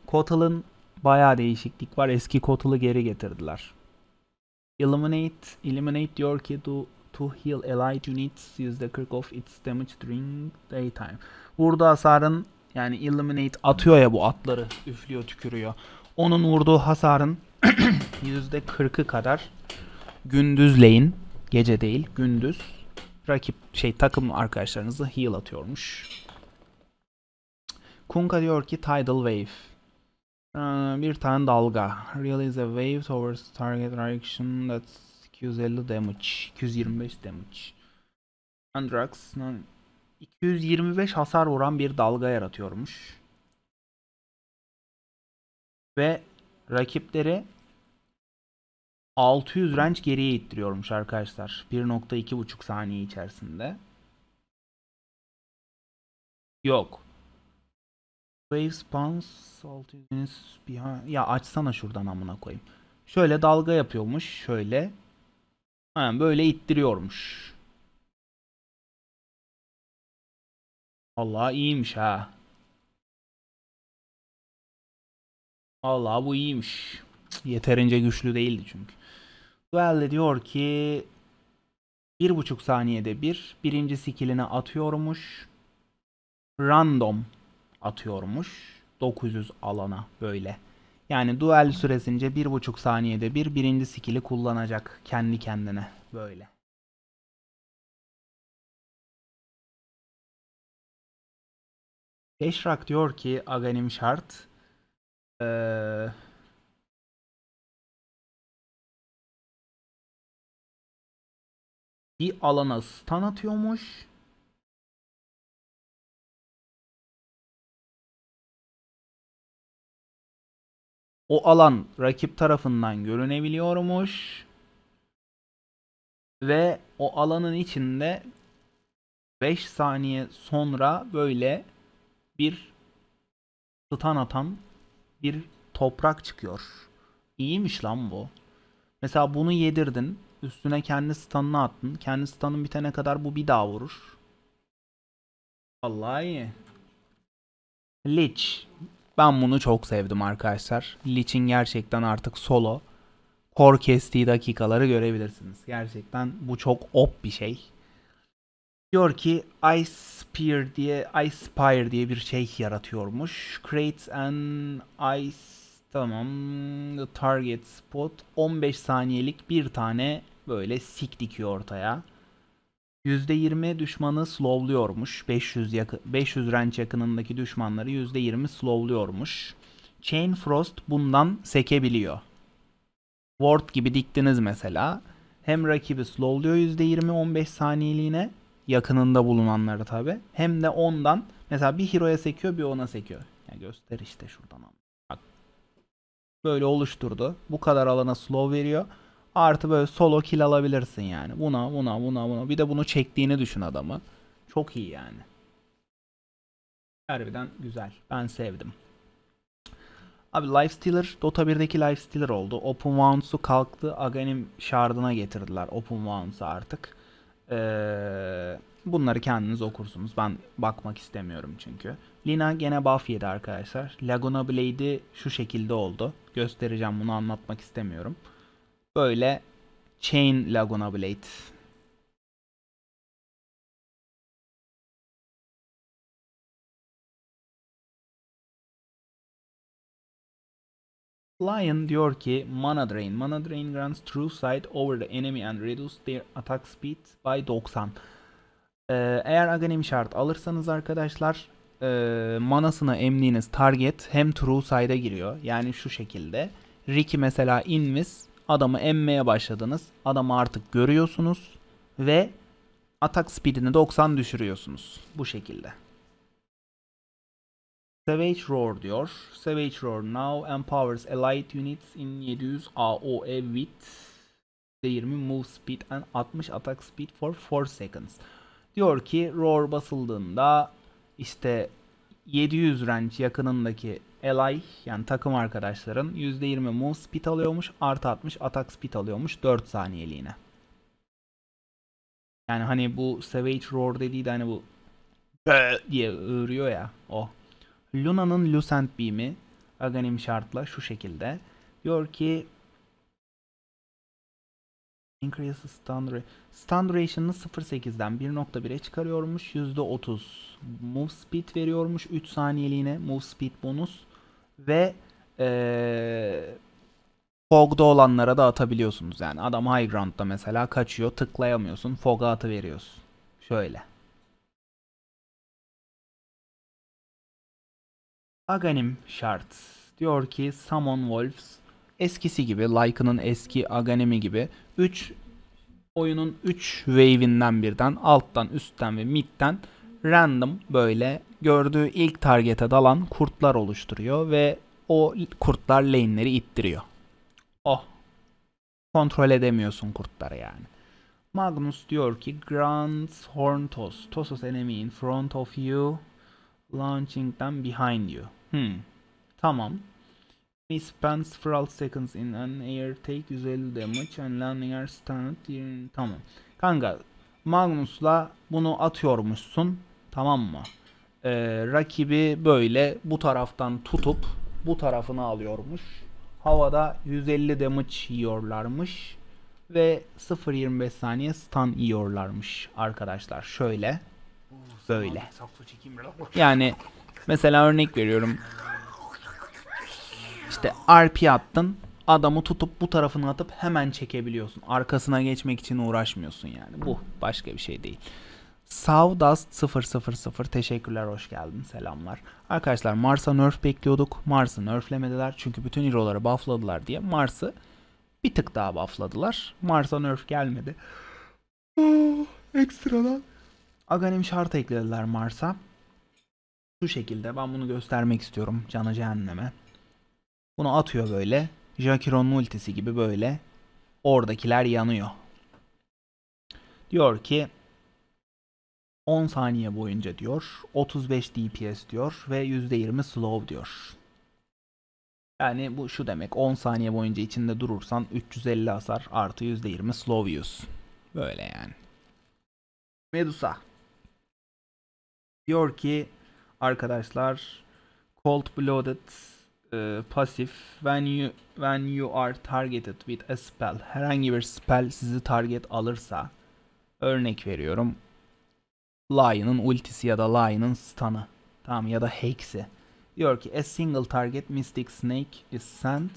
Kotal'ın baya değişiklik var. Eski Kotal'ı geri getirdiler. Eliminate, eliminate your ki do, to heal allied units %40 of its damage during daytime. Vurdu hasarın yani Illuminate atıyor ya bu atları. Üflüyor tükürüyor. Onun vurduğu hasarın %40'ı [clears throat] kadar gündüzleyin gece değil gündüz rakip şey takım arkadaşlarınızı heal atıyormuş. Kunka diyor ki tidal wave. Ee, bir tane dalga. Release a wave towards target direction that's 250 damage. 225 damage. Andrax 225 hasar vuran bir dalga yaratıyormuş. Ve rakipleri 600 range geriye ittiriyormuş arkadaşlar. 1.2,5 saniye içerisinde. Yok. Wave spans 600 minutes Ya açsana şuradan amına koyayım. Şöyle dalga yapıyormuş. Şöyle. Ha, böyle ittiriyormuş. Allah iyiymiş ha. Allah bu iyiymiş. Yeterince güçlü değildi çünkü. Duel'de diyor ki bir buçuk saniyede bir birinci skillini atıyormuş. Random atıyormuş. 900 alana böyle. Yani duel süresince bir buçuk saniyede bir birinci skill'i kullanacak kendi kendine böyle. Eşrak diyor ki Aganim şart. Ee, bir alana stun atıyormuş. O alan rakip tarafından görünebiliyormuş. Ve o alanın içinde 5 saniye sonra böyle bir stun atan bir toprak çıkıyor. İyiymiş lan bu. Mesela bunu yedirdin. Üstüne kendi stun'ını attın. Kendi stun'ın bitene kadar bu bir daha vurur. Vallahi iyi. Lich. Ben bunu çok sevdim arkadaşlar. Lich'in gerçekten artık solo. Kor kestiği dakikaları görebilirsiniz. Gerçekten bu çok op bir şey diyor ki Ice Icepire diye Ice Icepire diye bir şey yaratıyormuş. Creates an ice tamam the target spot 15 saniyelik bir tane böyle sik dikiyor ortaya. %20 düşmanı slowluyormuş. 500 yakın, 500 range yakınındaki düşmanları %20 slowluyormuş. Chain Frost bundan sekebiliyor. Ward gibi diktiniz mesela. Hem rakibi slowluyor %20 15 saniyeliğine yakınında bulunanları tabi. Hem de ondan mesela bir hero'ya sekiyor bir ona sekiyor. Yani göster işte şuradan. Bak. Böyle oluşturdu. Bu kadar alana slow veriyor. Artı böyle solo kill alabilirsin yani. Buna buna buna buna. Bir de bunu çektiğini düşün adamı. Çok iyi yani. Harbiden güzel. Ben sevdim. Abi life stealer Dota 1'deki stealer oldu. Open Wounds'u kalktı. aganim şardına getirdiler Open Wounds'u artık. Ee, bunları kendiniz okursunuz. Ben bakmak istemiyorum çünkü. Lina gene buff yedi arkadaşlar. Laguna Blade'i şu şekilde oldu. Göstereceğim bunu anlatmak istemiyorum. Böyle Chain Laguna Blade Lion diyor ki Mana Drain. Mana Drain grants true sight over the enemy and reduce their attack speed by 90. Ee, eğer aganim şart alırsanız arkadaşlar e, manasını emdiğiniz target hem true side'a giriyor. Yani şu şekilde. Ricky mesela invis adamı emmeye başladınız. Adamı artık görüyorsunuz ve atak speedini 90 düşürüyorsunuz. Bu şekilde. Savage Roar diyor. Savage Roar now empowers allied units in 700 AOE with 20 move speed and 60 attack speed for 4 seconds. Diyor ki Roar basıldığında işte 700 range yakınındaki ally yani takım arkadaşların %20 move speed alıyormuş artı 60 attack speed alıyormuş 4 saniyeliğine. Yani hani bu Savage Roar dediği de hani bu diye öğürüyor ya o. Oh. Luna'nın Lucent Beam'i aganim şartla şu şekilde. Diyor ki Increase Stun, Ra Stun Duration'ını 0.8'den 1.1'e çıkarıyormuş. %30 Move Speed veriyormuş 3 saniyeliğine. Move Speed bonus. Ve ee, Fog'da olanlara da atabiliyorsunuz. Yani adam High Ground'da mesela kaçıyor tıklayamıyorsun. Fog'a atı veriyorsun. Şöyle. Aganim şart. Diyor ki Summon Wolves eskisi gibi Lycan'ın eski aganimi gibi 3 oyunun 3 wave'inden birden alttan üstten ve midden random böyle gördüğü ilk targete dalan kurtlar oluşturuyor ve o kurtlar lane'leri ittiriyor. Oh. Kontrol edemiyorsun kurtları yani. Magnus diyor ki Grand Horn Toss. Tossos enemy in front of you. Launching them behind you. Hmm. Tamam. Spends for seconds in an air take 150 damage and landing air stunned. Tamam. Kanka Magnus'la bunu atıyormuşsun. Tamam mı? Ee, rakibi böyle bu taraftan tutup bu tarafını alıyormuş. Havada 150 damage yiyorlarmış. Ve 0.25 saniye stun yiyorlarmış arkadaşlar. Şöyle. Böyle. Yani Mesela örnek veriyorum. İşte RP attın. Adamı tutup bu tarafını atıp hemen çekebiliyorsun. Arkasına geçmek için uğraşmıyorsun yani. Bu başka bir şey değil. Sawdust 000 teşekkürler hoş geldin selamlar. Arkadaşlar Mars'a nerf bekliyorduk. Mars'ı nerflemediler çünkü bütün hero'ları buffladılar diye Mars'ı bir tık daha buffladılar. Mars'a nerf gelmedi. Ekstradan. Aganim şart eklediler Mars'a. Şu şekilde ben bunu göstermek istiyorum canı cehenneme. Bunu atıyor böyle. Jakiron'un ultisi gibi böyle. Oradakiler yanıyor. Diyor ki 10 saniye boyunca diyor. 35 DPS diyor ve %20 slow diyor. Yani bu şu demek 10 saniye boyunca içinde durursan 350 hasar artı %20 slow use. Böyle yani. Medusa. Diyor ki arkadaşlar cold blooded e, pasif when you when you are targeted with a spell herhangi bir spell sizi target alırsa örnek veriyorum Lion'ın ultisi ya da Lion'ın stun'ı tamam ya da hex'i diyor ki a single target mystic snake is sent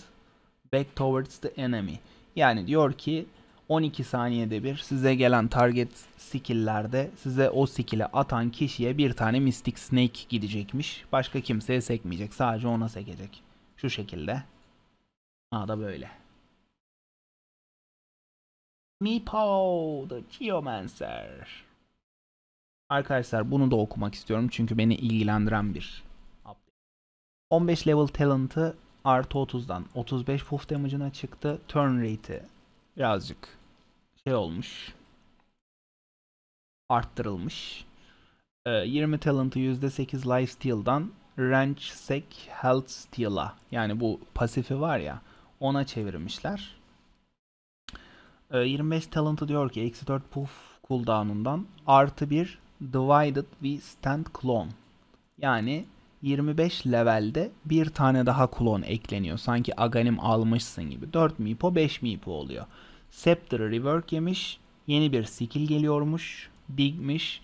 back towards the enemy yani diyor ki 12 saniyede bir size gelen target skill'lerde size o skill'i atan kişiye bir tane Mystic Snake gidecekmiş. Başka kimseye sekmeyecek. Sadece ona sekecek. Şu şekilde. Ha da böyle. Meepo the Geomancer. Arkadaşlar bunu da okumak istiyorum çünkü beni ilgilendiren bir 15 level talent'ı artı 30'dan 35 buff damage'ına çıktı. Turn rate'i birazcık şey olmuş. Arttırılmış. E, ee, 20 talent'ı %8 life steal'dan Ranch Sec Health Steal'a yani bu pasifi var ya ona çevirmişler. 25 ee, talent'ı diyor ki eksi 4 puff cooldown'undan artı 1 Divided We Stand Clone yani 25 levelde bir tane daha klon ekleniyor. Sanki aganim almışsın gibi. 4 mipo 5 mipo oluyor. Scepter rework yemiş. Yeni bir skill geliyormuş. Digmiş.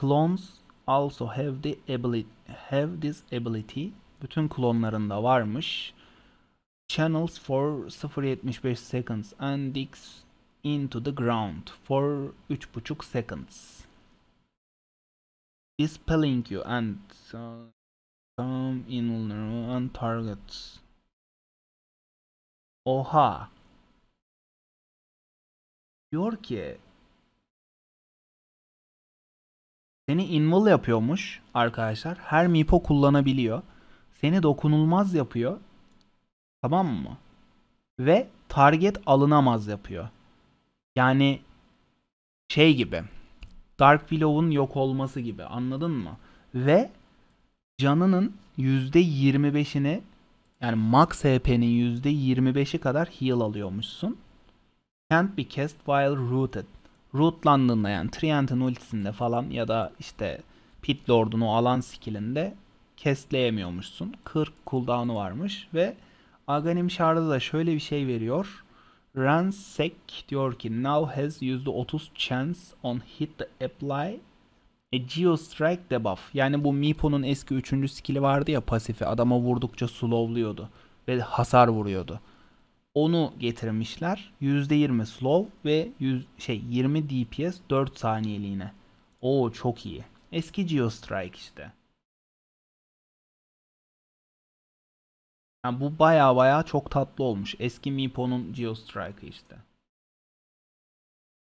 Clones also have the ability have this ability. Bütün klonlarında varmış. Channels for 0.75 seconds and digs into the ground for 3.5 seconds. Dispelling you and uh, Some inland targets. Oha. Diyor ki seni invul yapıyormuş arkadaşlar. Her mipo kullanabiliyor. Seni dokunulmaz yapıyor. Tamam mı? Ve target alınamaz yapıyor. Yani şey gibi. Dark Willow'un yok olması gibi anladın mı? Ve canının %25'ini yani max HP'nin %25'i kadar heal alıyormuşsun. Can't be cast while rooted. Rootlandığında yani Trient'in ultisinde falan ya da işte Pit Lord'un o alan skillinde kestleyemiyormuşsun. 40 cooldown'u varmış ve Aghanim Shard'a da şöyle bir şey veriyor. Ransek diyor ki now has %30 chance on hit the apply e, Geo Strike debuff yani bu Meepo'nun eski 3. skill'i vardı ya pasifi adama vurdukça slowluyordu ve hasar vuruyordu. Onu getirmişler. %20 slow ve 100, şey 20 DPS 4 saniyeliğine. Oo çok iyi. Eski Geo Strike işte. Yani bu baya baya çok tatlı olmuş. Eski Meepo'nun Geo Strike'ı işte.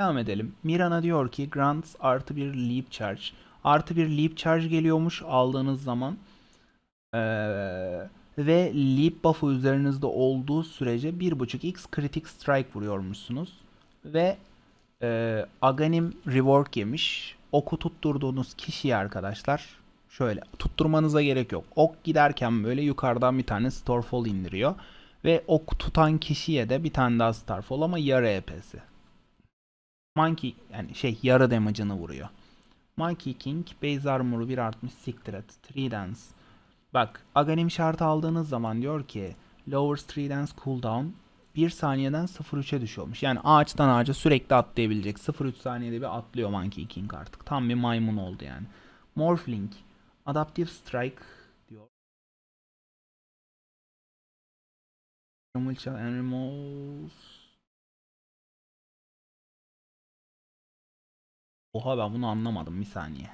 Devam edelim. Mirana diyor ki grants artı bir leap charge. Artı bir leap charge geliyormuş aldığınız zaman. Ee, ve leap buff'ı üzerinizde olduğu sürece 1.5x kritik strike vuruyormuşsunuz. Ve e, Aganim rework yemiş. Oku tutturduğunuz kişiyi arkadaşlar şöyle tutturmanıza gerek yok. Ok giderken böyle yukarıdan bir tane Starfall indiriyor. Ve ok tutan kişiye de bir tane daha Starfall ama yarı EP'si. Monkey yani şey yara damage'ını vuruyor. Monkey King base armor'u 1 artmış siktir et. Dance. Bak Aghanim şartı aldığınız zaman diyor ki Lower Three Dance cooldown 1 saniyeden 0.3'e düşüyormuş. Yani ağaçtan ağaca sürekli atlayabilecek. 0.3 saniyede bir atlıyor Monkey King artık. Tam bir maymun oldu yani. Morphling. Adaptive Strike diyor. Animals Oha ben bunu anlamadım bir saniye.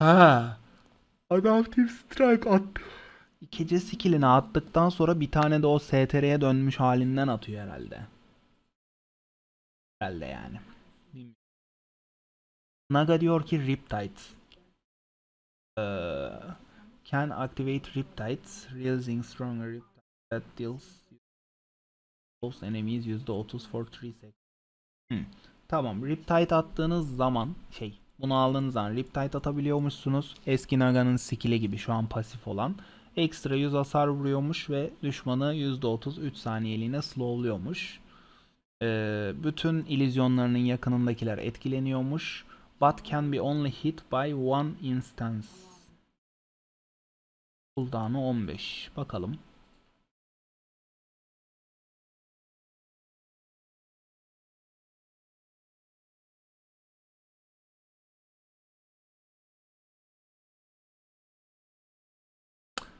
Ha. Adaptive Strike attı. İkinci skillini attıktan sonra bir tane de o STR'ye dönmüş halinden atıyor herhalde. Herhalde yani. Naga diyor ki Riptide. Ee, can activate Riptides, releasing stronger Riptides that deals those enemies %30 for 3 seconds. Hmm. Tamam Riptide attığınız zaman şey bunu aldığınız zaman Riptide atabiliyormuşsunuz. Eski Naga'nın skill'i gibi şu an pasif olan. Ekstra 100 hasar vuruyormuş ve düşmanı %30 3 saniyeliğine slowluyormuş. Ee, bütün illüzyonlarının yakınındakiler etkileniyormuş. But can be only hit by one instance. Buldağını 15. Bakalım.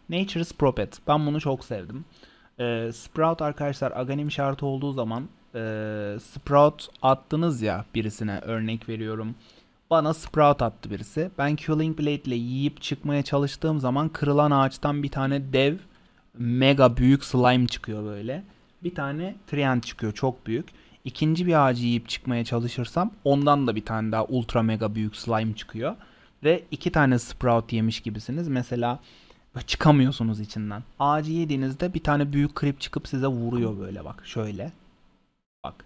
Nature's Propet. Ben bunu çok sevdim. E, Sprout arkadaşlar aganim şartı olduğu zaman e, Sprout attınız ya birisine örnek veriyorum. Bana Sprout attı birisi. Ben Killing Blade ile yiyip çıkmaya çalıştığım zaman kırılan ağaçtan bir tane dev mega büyük slime çıkıyor böyle. Bir tane Treant çıkıyor çok büyük. İkinci bir ağacı yiyip çıkmaya çalışırsam ondan da bir tane daha ultra mega büyük slime çıkıyor. Ve iki tane sprout yemiş gibisiniz. Mesela çıkamıyorsunuz içinden. Ağacı yediğinizde bir tane büyük krip çıkıp size vuruyor böyle bak şöyle. Bak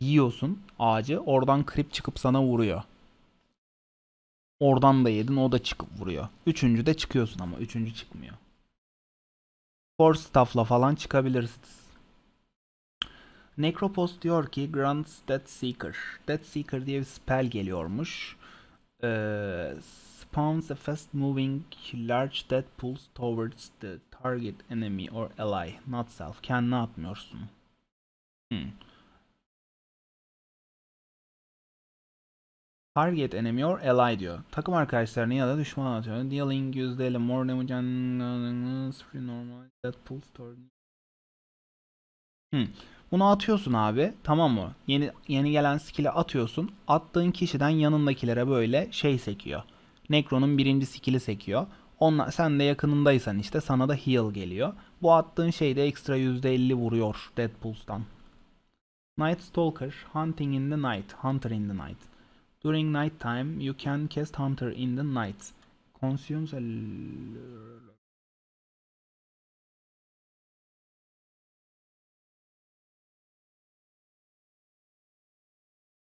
yiyorsun ağacı oradan krip çıkıp sana vuruyor. Oradan da yedin o da çıkıp vuruyor. Üçüncü de çıkıyorsun ama üçüncü çıkmıyor. Core staff'la falan çıkabilirsiniz. Necropost diyor ki Grant's Death Seeker. Death Seeker diye bir spell geliyormuş. Ee, spawns a fast moving large dead pulls towards the target enemy or ally. Not self. Kendine atmıyorsun. Hmm. Target enemy or ally diyor. Takım arkadaşlarını ya da düşman atıyor. Dealing %50 more damage and normal Deadpool story. Hmm. Bunu atıyorsun abi tamam mı? Yeni yeni gelen skill'i atıyorsun. Attığın kişiden yanındakilere böyle şey sekiyor. Necron'un birinci skill'i sekiyor. Onla, sen de yakınındaysan işte sana da heal geliyor. Bu attığın şeyde de ekstra %50 vuruyor Deadpool'dan. Night Stalker, Hunting in the Night, Hunter in the Night. During night time you can cast hunter in the night. Consumes a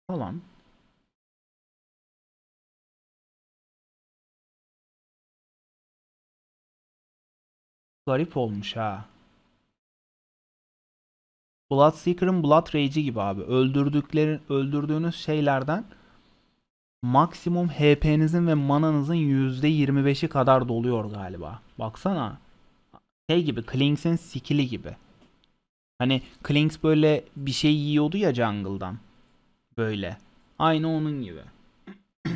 falan. Garip olmuş ha. Bloodseeker'ın Blood Rage'i gibi abi. Öldürdükleri, öldürdüğünüz şeylerden maksimum HP'nizin ve mananızın %25'i kadar doluyor galiba. Baksana. Şey gibi Klinks'in skill'i gibi. Hani Klings böyle bir şey yiyordu ya jungle'dan. Böyle. Aynı onun gibi. [clears throat]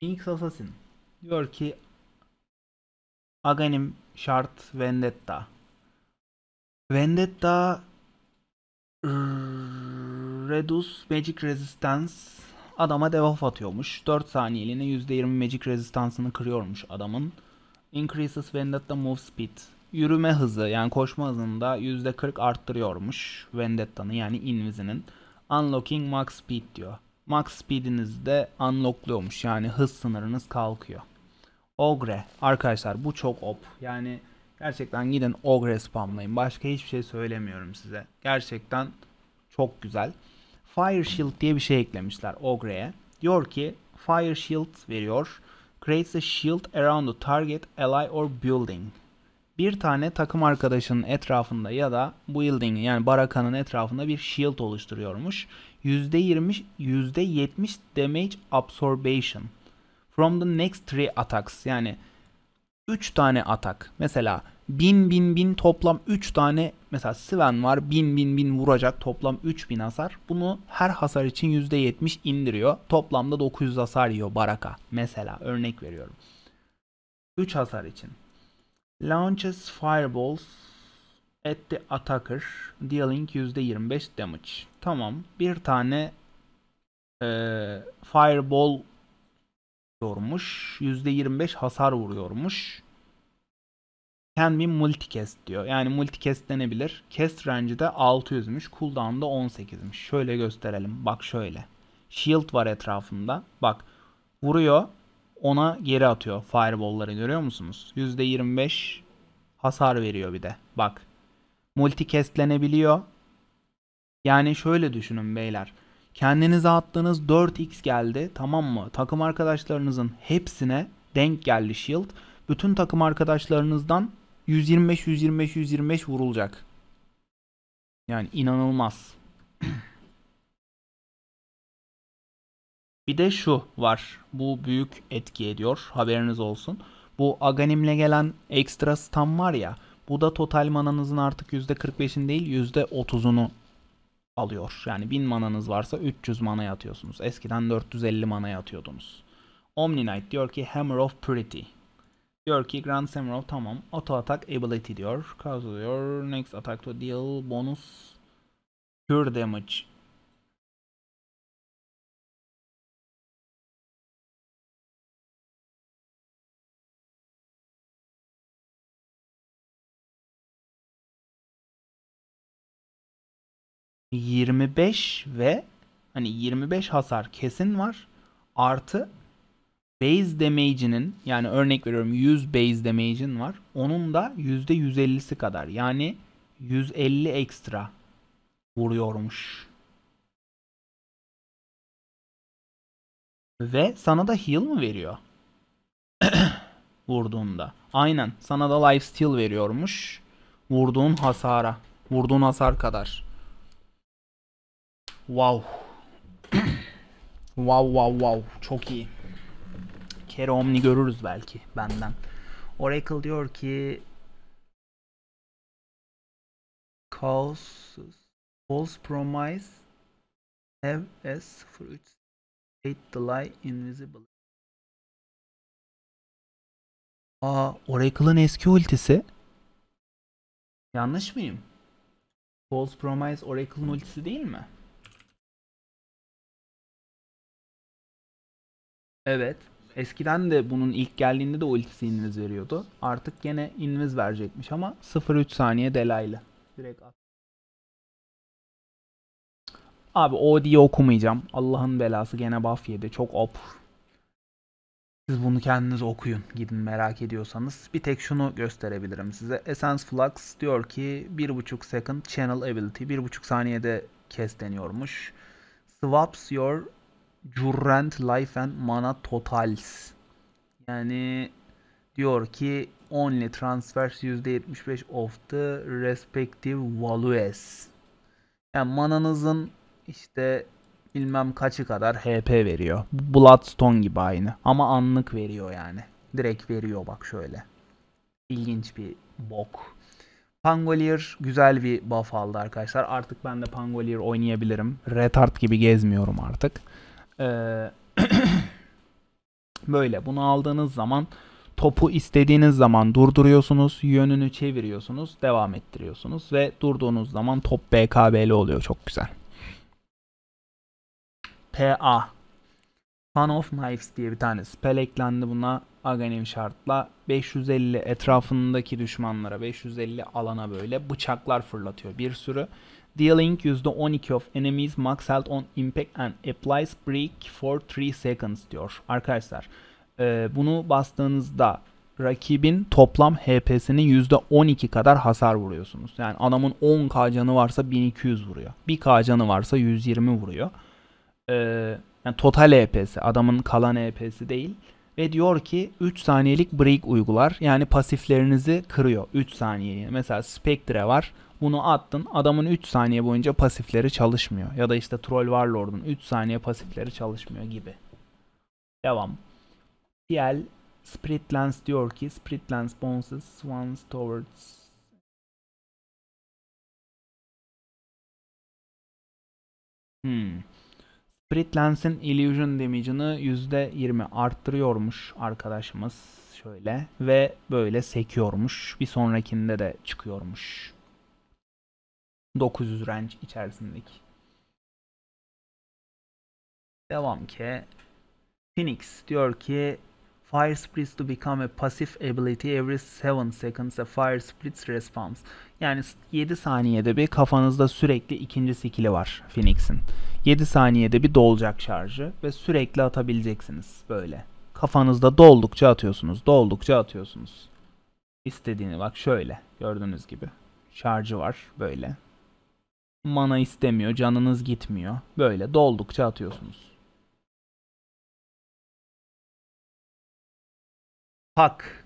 Phoenix Assassin diyor ki Aganim şart Vendetta. Vendetta Redus Magic Resistance adama debuff atıyormuş. 4 saniyeliğine %20 Magic Resistance'ını kırıyormuş adamın. Increases Vendetta Move Speed. Yürüme hızı yani koşma hızını da %40 arttırıyormuş Vendetta'nın yani Invis'inin. Unlocking Max Speed diyor. Max Speed'inizi de unlockluyormuş yani hız sınırınız kalkıyor. Ogre arkadaşlar bu çok op yani gerçekten gidin Ogre spamlayın başka hiçbir şey söylemiyorum size. Gerçekten çok güzel. Fire Shield diye bir şey eklemişler Ogre'ye. Diyor ki Fire Shield veriyor. Creates a shield around the target, ally or building. Bir tane takım arkadaşının etrafında ya da building yani barakanın etrafında bir shield oluşturuyormuş. %20 %70 damage absorption from the next three attacks yani 3 tane atak. Mesela bin bin bin toplam 3 tane mesela Sven var bin bin bin vuracak toplam 3000 hasar. Bunu her hasar için %70 indiriyor. Toplamda 900 hasar yiyor Baraka mesela örnek veriyorum. 3 hasar için. Launches fireballs at the attacker dealing %25 damage. Tamam bir tane e, fireball yormuş %25 hasar vuruyormuş. Can be multicast diyor. Yani multicast denebilir. Cast range'de 600'müş. Cooldown'da 18'miş. Şöyle gösterelim. Bak şöyle. Shield var etrafında. Bak vuruyor. Ona geri atıyor fireball'ları görüyor musunuz? %25 hasar veriyor bir de. Bak. Multicastlenebiliyor. Yani şöyle düşünün beyler. Kendinize attığınız 4x geldi tamam mı? Takım arkadaşlarınızın hepsine denk geldi shield. Bütün takım arkadaşlarınızdan 125 125 125 vurulacak. Yani inanılmaz. Bir de şu var. Bu büyük etki ediyor. Haberiniz olsun. Bu Aganim'le gelen ekstra stam var ya. Bu da total mananızın artık 45'in değil %30'unu alıyor. Yani 1000 mananız varsa 300 mana atıyorsunuz. Eskiden 450 mana atıyordunuz. Omni Knight diyor ki Hammer of Purity. Diyor ki Grand Samurov tamam. Auto attack ability diyor. Cause Next attack to deal. Bonus. Cure damage. ...25 ve... ...hani 25 hasar kesin var... ...artı base damage'inin yani örnek veriyorum 100 base damage'in var. Onun da %150'si kadar yani 150 ekstra vuruyormuş. Ve sana da heal mı veriyor? [clears throat] Vurduğunda. Aynen sana da life steal veriyormuş. Vurduğun hasara. Vurduğun hasar kadar. Wow. [clears throat] wow wow wow. Çok iyi. Kere Omni görürüz belki benden. Oracle diyor ki Chaos False Promise Have as 03 State the Lie Invisible Aa Oracle'ın eski ultisi Yanlış mıyım? False Promise Oracle'ın ultisi değil mi? Evet. Eskiden de bunun ilk geldiğinde de ultisi invis veriyordu. Artık gene invis verecekmiş ama 0-3 saniye delaylı. Direkt Abi o okumayacağım. Allah'ın belası gene buff yedi. Çok op. Siz bunu kendiniz okuyun. Gidin merak ediyorsanız. Bir tek şunu gösterebilirim size. Essence Flux diyor ki 1.5 second channel ability. 1.5 saniyede kes deniyormuş. Swaps your Current Life and Mana Totals. Yani diyor ki only transfers %75 of the respective values. Yani mananızın işte bilmem kaçı kadar HP veriyor. Bloodstone gibi aynı ama anlık veriyor yani. Direkt veriyor bak şöyle. İlginç bir bok. Pangolier güzel bir buff aldı arkadaşlar. Artık ben de Pangolier oynayabilirim. Retard gibi gezmiyorum artık. Ee, [clears throat] böyle bunu aldığınız zaman topu istediğiniz zaman durduruyorsunuz, yönünü çeviriyorsunuz, devam ettiriyorsunuz ve durduğunuz zaman top BKB'li oluyor çok güzel. PA Fun of Knives diye bir tane spell eklendi buna Aghanim şartla 550 etrafındaki düşmanlara 550 alana böyle bıçaklar fırlatıyor bir sürü Dealing %12 of enemies max health on impact and applies break for 3 seconds diyor. Arkadaşlar e, bunu bastığınızda rakibin toplam HP'sinin %12 kadar hasar vuruyorsunuz. Yani adamın 10k canı varsa 1200 vuruyor. 1k canı varsa 120 vuruyor. E, yani total HP'si adamın kalan HP'si değil. Ve diyor ki 3 saniyelik break uygular. Yani pasiflerinizi kırıyor 3 saniye. Mesela Spectre var. Bunu attın adamın 3 saniye boyunca pasifleri çalışmıyor. Ya da işte Troll Warlord'un 3 saniye pasifleri çalışmıyor gibi. Devam. Diğer Spritlands diyor ki Spritlands bonuses swans towards Hmm. Spritlands'in Illusion damage'ını %20 arttırıyormuş arkadaşımız şöyle ve böyle sekiyormuş. Bir sonrakinde de çıkıyormuş. 900 range içerisindeki. Devam ki Phoenix diyor ki Fire splits to become a passive ability every 7 seconds a fire splits response. Yani 7 saniyede bir kafanızda sürekli ikinci skill'i var Phoenix'in. 7 saniyede bir dolacak şarjı ve sürekli atabileceksiniz böyle. Kafanızda doldukça atıyorsunuz, doldukça atıyorsunuz. İstediğini bak şöyle gördüğünüz gibi. Şarjı var böyle mana istemiyor, canınız gitmiyor. Böyle doldukça atıyorsunuz. Pak.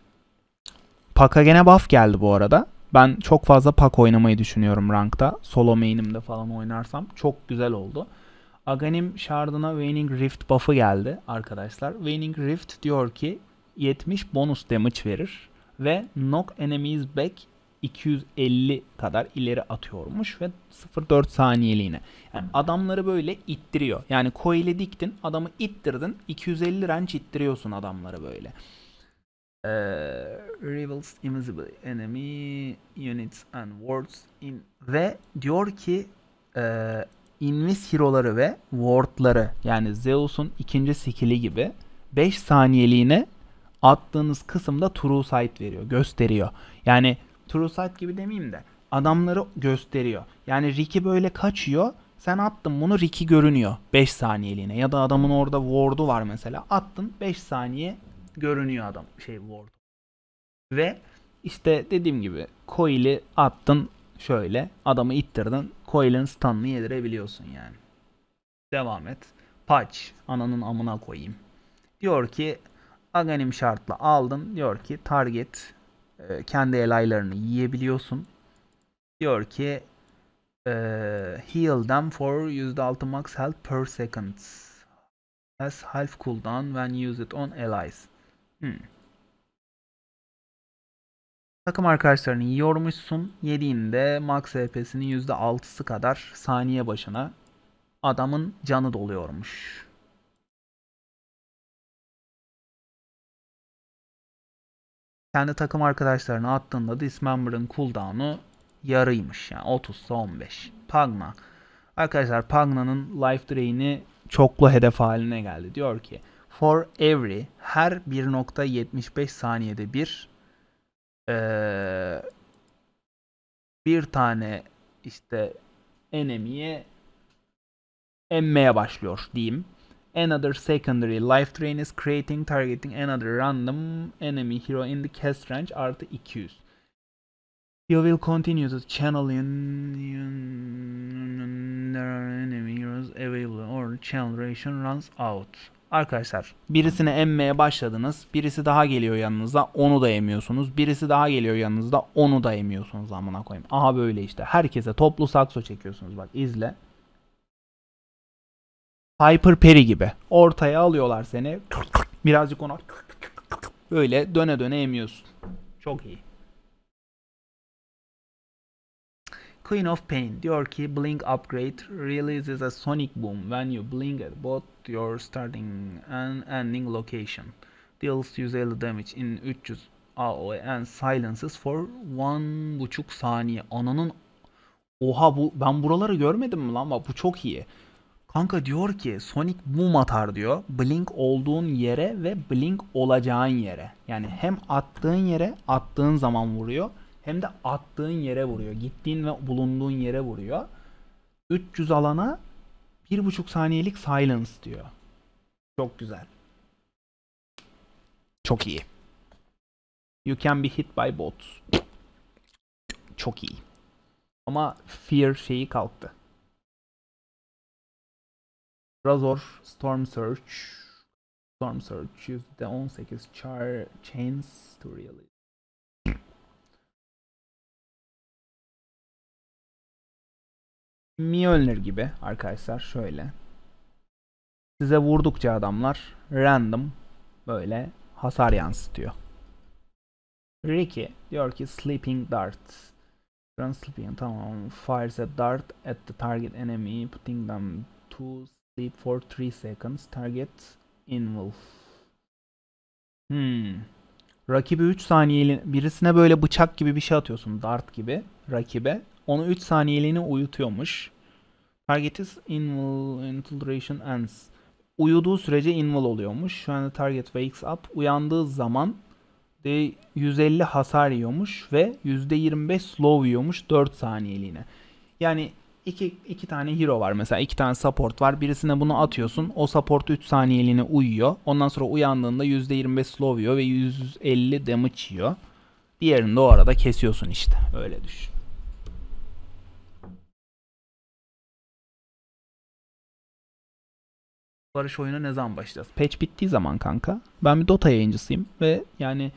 Pak'a gene buff geldi bu arada. Ben çok fazla pak oynamayı düşünüyorum rankta. Solo main'imde falan oynarsam çok güzel oldu. Aganim Shard'ına Waning Rift buff'ı geldi arkadaşlar. Waning Rift diyor ki 70 bonus damage verir ve knock enemies back 250 kadar ileri atıyormuş ve 0.4 saniyeliğine. Yani adamları böyle ittiriyor. Yani coil'i diktin adamı ittirdin 250 range ittiriyorsun adamları böyle. Ee, Rivals Invisible Enemy Units and Wards in ve diyor ki e, Invis hero'ları ve ward'ları yani Zeus'un ikinci skill'i gibi 5 saniyeliğine attığınız kısımda true sight veriyor, gösteriyor. Yani Trussard gibi demeyeyim de adamları gösteriyor. Yani Ricky böyle kaçıyor. Sen attın bunu Ricky görünüyor 5 saniyeliğine. Ya da adamın orada ward'u var mesela. Attın 5 saniye görünüyor adam şey ward. Ve işte dediğim gibi coil'i attın şöyle adamı ittirdin. Coil'in stun'ını yedirebiliyorsun yani. Devam et. Patch, ananın amına koyayım. Diyor ki aganim şartla aldın. Diyor ki target e, kendi elaylarını yiyebiliyorsun. Diyor ki e, heal them for %6 max health per second. as half cooldown when use it on allies. Hmm. Takım arkadaşlarını yormuşsun. Yediğinde max HP'sinin e %6'sı kadar saniye başına adamın canı doluyormuş. Kendi takım arkadaşlarına attığında Dismember'ın cooldown'u yarıymış yani 30'sa 15. Pagna. Arkadaşlar Pagna'nın life drain'i çoklu hedef haline geldi. Diyor ki for every her 1.75 saniyede bir ee, bir tane işte enemiye emmeye başlıyor diyeyim. Another secondary life drain is creating targeting another random enemy hero in the cast range artı 200. You will continue to channel in there are enemy heroes available or channel ration runs out. Arkadaşlar birisini emmeye başladınız. Birisi daha geliyor yanınıza onu da emiyorsunuz. Birisi daha geliyor yanınıza onu da emiyorsunuz amına koyayım. Aha böyle işte herkese toplu sakso çekiyorsunuz bak izle. Piper Perry gibi. Ortaya alıyorlar seni. Birazcık ona böyle döne döne emiyorsun. Çok iyi. Queen of Pain diyor ki Blink upgrade releases a sonic boom when you blink at both your starting and ending location. Deals 150 damage in 300 AOE and silences for 1.5 saniye. Ananın Oha bu ben buraları görmedim mi lan? Bak bu çok iyi. Kanka diyor ki Sonic mum atar diyor. Blink olduğun yere ve blink olacağın yere. Yani hem attığın yere attığın zaman vuruyor. Hem de attığın yere vuruyor. Gittiğin ve bulunduğun yere vuruyor. 300 alana 1,5 saniyelik silence diyor. Çok güzel. Çok iyi. You can be hit by bots. Çok iyi. Ama fear şeyi kalktı. Razor, Storm Search. Storm Search %18 char chance to release. Mjolnir gibi arkadaşlar şöyle. Size vurdukça adamlar random böyle hasar yansıtıyor. Ricky diyor ki Sleeping Dart. Run Sleeping tamam. Fires a dart at the target enemy putting them to sleep for 3 seconds. Target invul. Hmm. Rakibi 3 saniyeli birisine böyle bıçak gibi bir şey atıyorsun. Dart gibi rakibe. Onu 3 saniyeliğine uyutuyormuş. Target is invul until duration ends. Uyuduğu sürece invul oluyormuş. Şu anda target wakes up. Uyandığı zaman 150 hasar yiyormuş ve %25 slow yiyormuş 4 saniyeliğine. Yani iki, iki tane hero var mesela. iki tane support var. Birisine bunu atıyorsun. O support 3 saniyeliğine uyuyor. Ondan sonra uyandığında %25 slow yiyor ve 150 damage yiyor. Diğerini de o arada kesiyorsun işte. Öyle düşün. Barış oyuna ne zaman başlayacağız? Patch bittiği zaman kanka. Ben bir Dota yayıncısıyım ve yani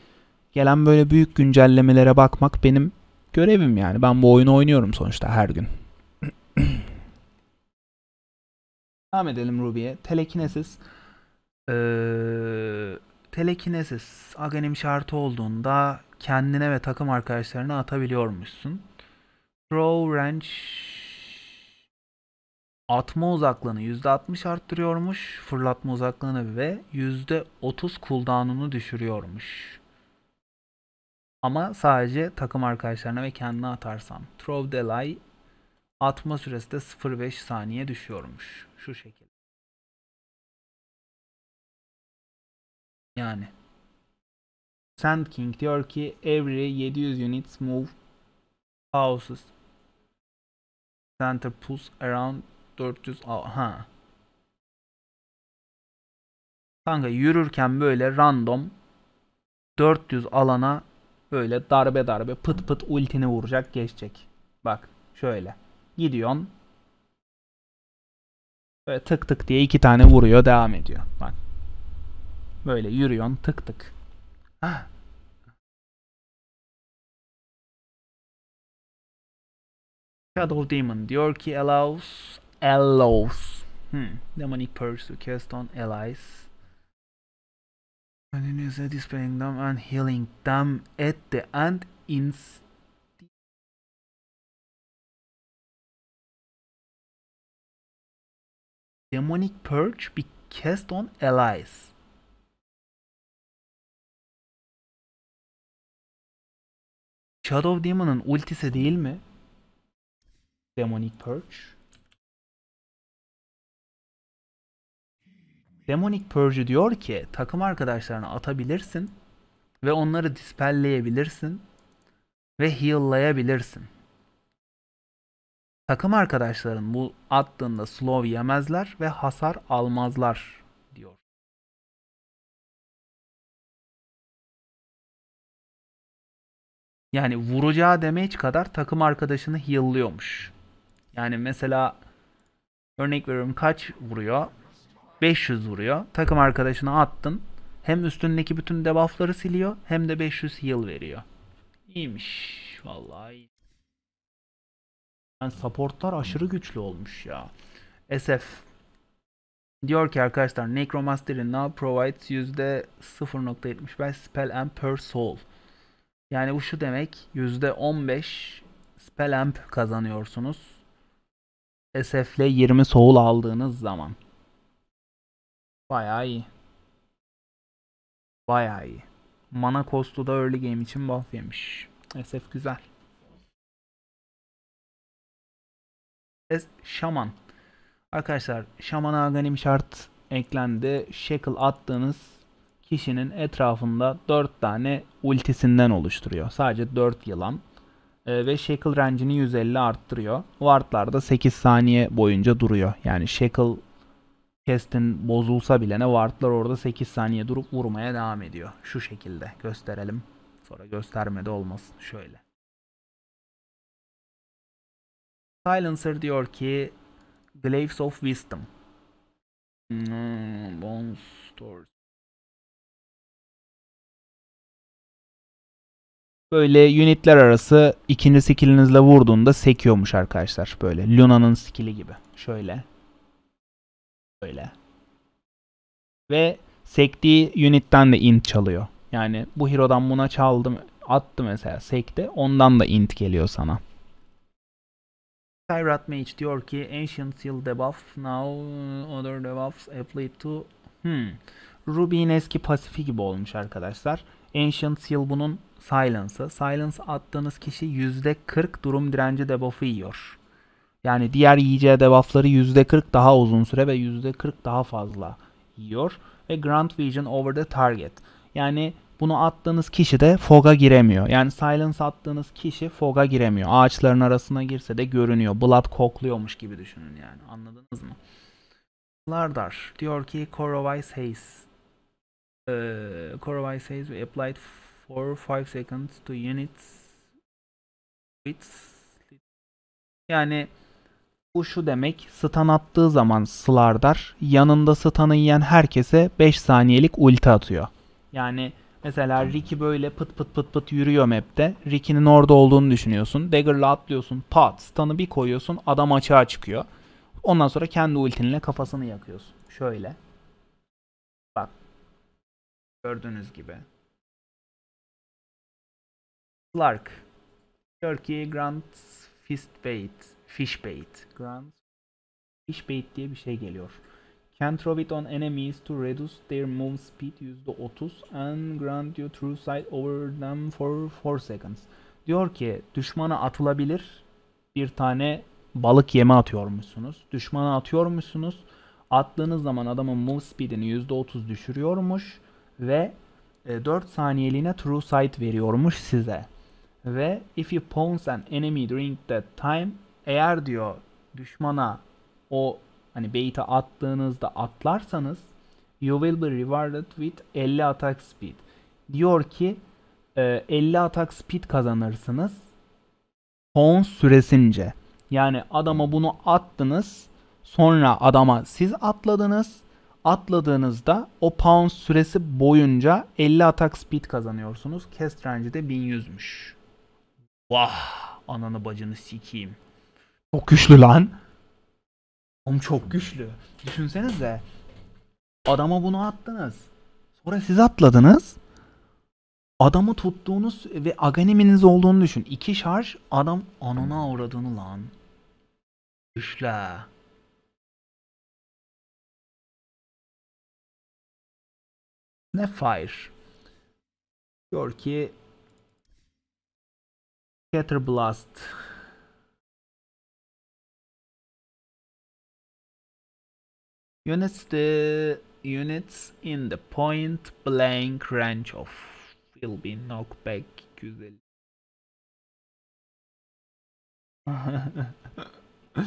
gelen böyle büyük güncellemelere bakmak benim görevim yani. Ben bu oyunu oynuyorum sonuçta her gün. Devam edelim Ruby'ye. Telekinesis. Ee, telekinesis aganim şartı olduğunda kendine ve takım arkadaşlarına atabiliyormuşsun. Throw range atma uzaklığını %60 arttırıyormuş. Fırlatma uzaklığını ve %30 cooldown'unu düşürüyormuş. Ama sadece takım arkadaşlarına ve kendine atarsan. Throw Delay atma süresi de 0.5 saniye düşüyormuş. Şu şekil. Yani. Sand King diyor ki every 700 units move houses. Center pulls around 400 ha. Kanka yürürken böyle random 400 alana böyle darbe darbe pıt pıt ultini vuracak geçecek. Bak şöyle. Gidiyorsun Böyle tık tık diye iki tane vuruyor devam ediyor. Bak. Böyle yürüyorsun tık tık. Hah. Shadow Demon diyor ki allows allows hmm. demonic purge to cast on allies and dispelling them and healing them at the end instead Demonic Purge be cast on allies. Shadow Demon'ın ultisi değil mi? Demonic Purge. Demonic Purge diyor ki takım arkadaşlarına atabilirsin ve onları dispelleyebilirsin ve heal'layabilirsin. Takım arkadaşların bu attığında slow yemezler ve hasar almazlar diyor. Yani vuracağı damage kadar takım arkadaşını heal'lıyormuş. Yani mesela örnek veriyorum kaç vuruyor? 500 vuruyor. Takım arkadaşına attın. Hem üstündeki bütün debuffları siliyor hem de 500 heal veriyor. İyiymiş. Vallahi iyi. Yani supportlar aşırı güçlü olmuş ya. SF diyor ki arkadaşlar Necromastery now provides %0.75 spell amp per soul. Yani bu şu demek yüzde %15 spell amp kazanıyorsunuz. SF'le 20 soul aldığınız zaman. Bayağı iyi. Bayağı iyi. Mana da early game için buff yemiş. SF güzel. Ez şaman. Arkadaşlar şaman aganim şart eklendi. Shackle attığınız kişinin etrafında 4 tane ultisinden oluşturuyor. Sadece 4 yılan. Ee, ve Shackle range'ini 150 arttırıyor. Ward'lar da 8 saniye boyunca duruyor. Yani Shackle kestin bozulsa bile ne Ward'lar orada 8 saniye durup vurmaya devam ediyor. Şu şekilde gösterelim. Sonra göstermedi olmasın. Şöyle. Silencer diyor ki Glaives of Wisdom. Hmm, Bone Böyle unitler arası ikinci skillinizle vurduğunda sekiyormuş arkadaşlar. Böyle Luna'nın skilli gibi. Şöyle. Böyle. Ve sektiği unitten de int çalıyor. Yani bu hero'dan buna çaldım attı mesela sekte ondan da int geliyor sana. Tyrat Mage diyor ki Ancient Seal debuff now other debuffs applied to hmm. Ruby'in eski pasifi gibi olmuş arkadaşlar. Ancient Seal bunun Silence'ı. Silence attığınız kişi %40 durum direnci debuff'ı yiyor. Yani diğer yiyeceği debuff'ları %40 daha uzun süre ve %40 daha fazla yiyor. Ve Grant Vision over the target. Yani bunu attığınız kişi de fog'a giremiyor. Yani silence attığınız kişi fog'a giremiyor. Ağaçların arasına girse de görünüyor. Blood kokluyormuş gibi düşünün yani. Anladınız mı? Lardar diyor ki Corovice Haze. Ee, Corovice Haze we applied for 5 seconds to units yani bu şu demek stan attığı zaman Slardar yanında stanı yiyen herkese 5 saniyelik ulti atıyor. Yani Mesela Ricky böyle pıt pıt pıt pıt yürüyor map'te. Ricky'nin orada olduğunu düşünüyorsun. Dagger'la atlıyorsun. Pat. Stun'ı bir koyuyorsun. Adam açığa çıkıyor. Ondan sonra kendi ultinle kafasını yakıyorsun. Şöyle. Bak. Gördüğünüz gibi. Clark. Turkey Grand Fist Bait. Fish Bait. Grand Fish Bait diye bir şey geliyor. Can throw it on enemies to reduce their move speed %30 and grant you true sight over them for 4 seconds. Diyor ki düşmana atılabilir bir tane balık yeme atıyormuşsunuz. Düşmana atıyormuşsunuz. Attığınız zaman adamın move speedini %30 düşürüyormuş ve 4 e, saniyeliğine true sight veriyormuş size. Ve if you pounce an enemy during that time eğer diyor düşmana o hani bait'e attığınızda atlarsanız you will be rewarded with 50 attack speed. Diyor ki 50 e, atak speed kazanırsınız. Son süresince. Yani adama bunu attınız. Sonra adama siz atladınız. Atladığınızda o pound süresi boyunca 50 atak speed kazanıyorsunuz. Cast range de 1100'müş. Vah ananı bacını sikeyim. Çok güçlü lan. Oğlum çok güçlü. Düşünsenize. Adama bunu attınız. Sonra siz atladınız. Adamı tuttuğunuz ve aganiminiz olduğunu düşün. İki şarj adam anana uğradığını lan. Güçle. Ne fire. Gör ki Scatter Blast Units the units in the point blank range of will be knockback 250.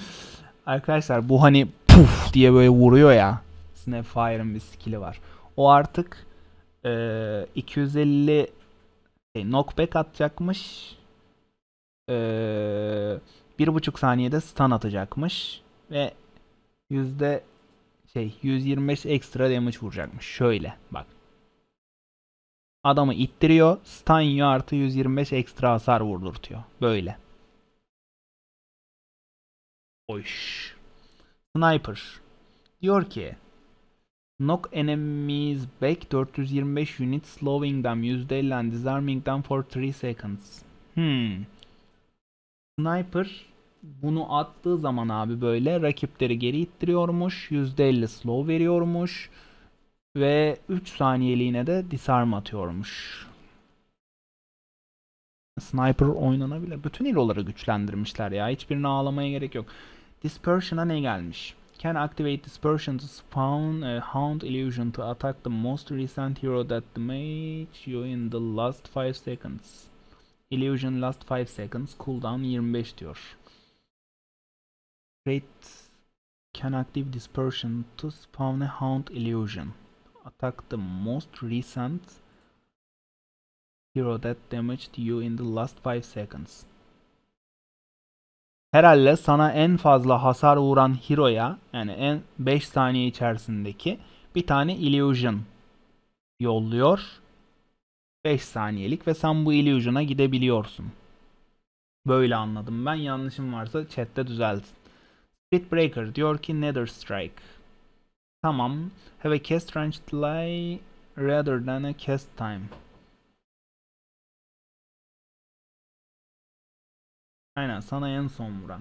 Arkadaşlar bu hani puf diye böyle vuruyor ya. Snapfire'ın bir skill'i var. O artık e, 250 şey, knockback atacakmış. E, 1,5 saniyede stun atacakmış. Ve yüzde şey 125 ekstra damage vuracakmış. Şöyle bak. Adamı ittiriyor. Stun yiyor artı 125 ekstra hasar vurdurtuyor. Böyle. Oş. Sniper. Diyor ki Knock enemies back 425 unit slowing them %50 and disarming them for 3 seconds. Hmm. Sniper bunu attığı zaman abi böyle rakipleri geri ittiriyormuş. %50 slow veriyormuş. Ve 3 saniyeliğine de disarm atıyormuş. Sniper oynanabilir. Bütün hero'ları güçlendirmişler ya. Hiçbirini ağlamaya gerek yok. Dispersion'a ne gelmiş? Can activate dispersion to spawn eh, a hound illusion to attack the most recent hero that damage you in the last 5 seconds. Illusion last 5 seconds cooldown 25 diyor. Rate can active dispersion to spawn a hound illusion. Attack the most recent hero that damaged you in the last 5 seconds. Herhalde sana en fazla hasar vuran hero'ya yani en 5 saniye içerisindeki bir tane illusion yolluyor. 5 saniyelik ve sen bu illusion'a gidebiliyorsun. Böyle anladım ben. Yanlışım varsa chatte düzeltin. Bitbreaker diyor ki Nether Strike. Tamam. Have a cast range delay rather than a cast time. Aynen sana en son vuran.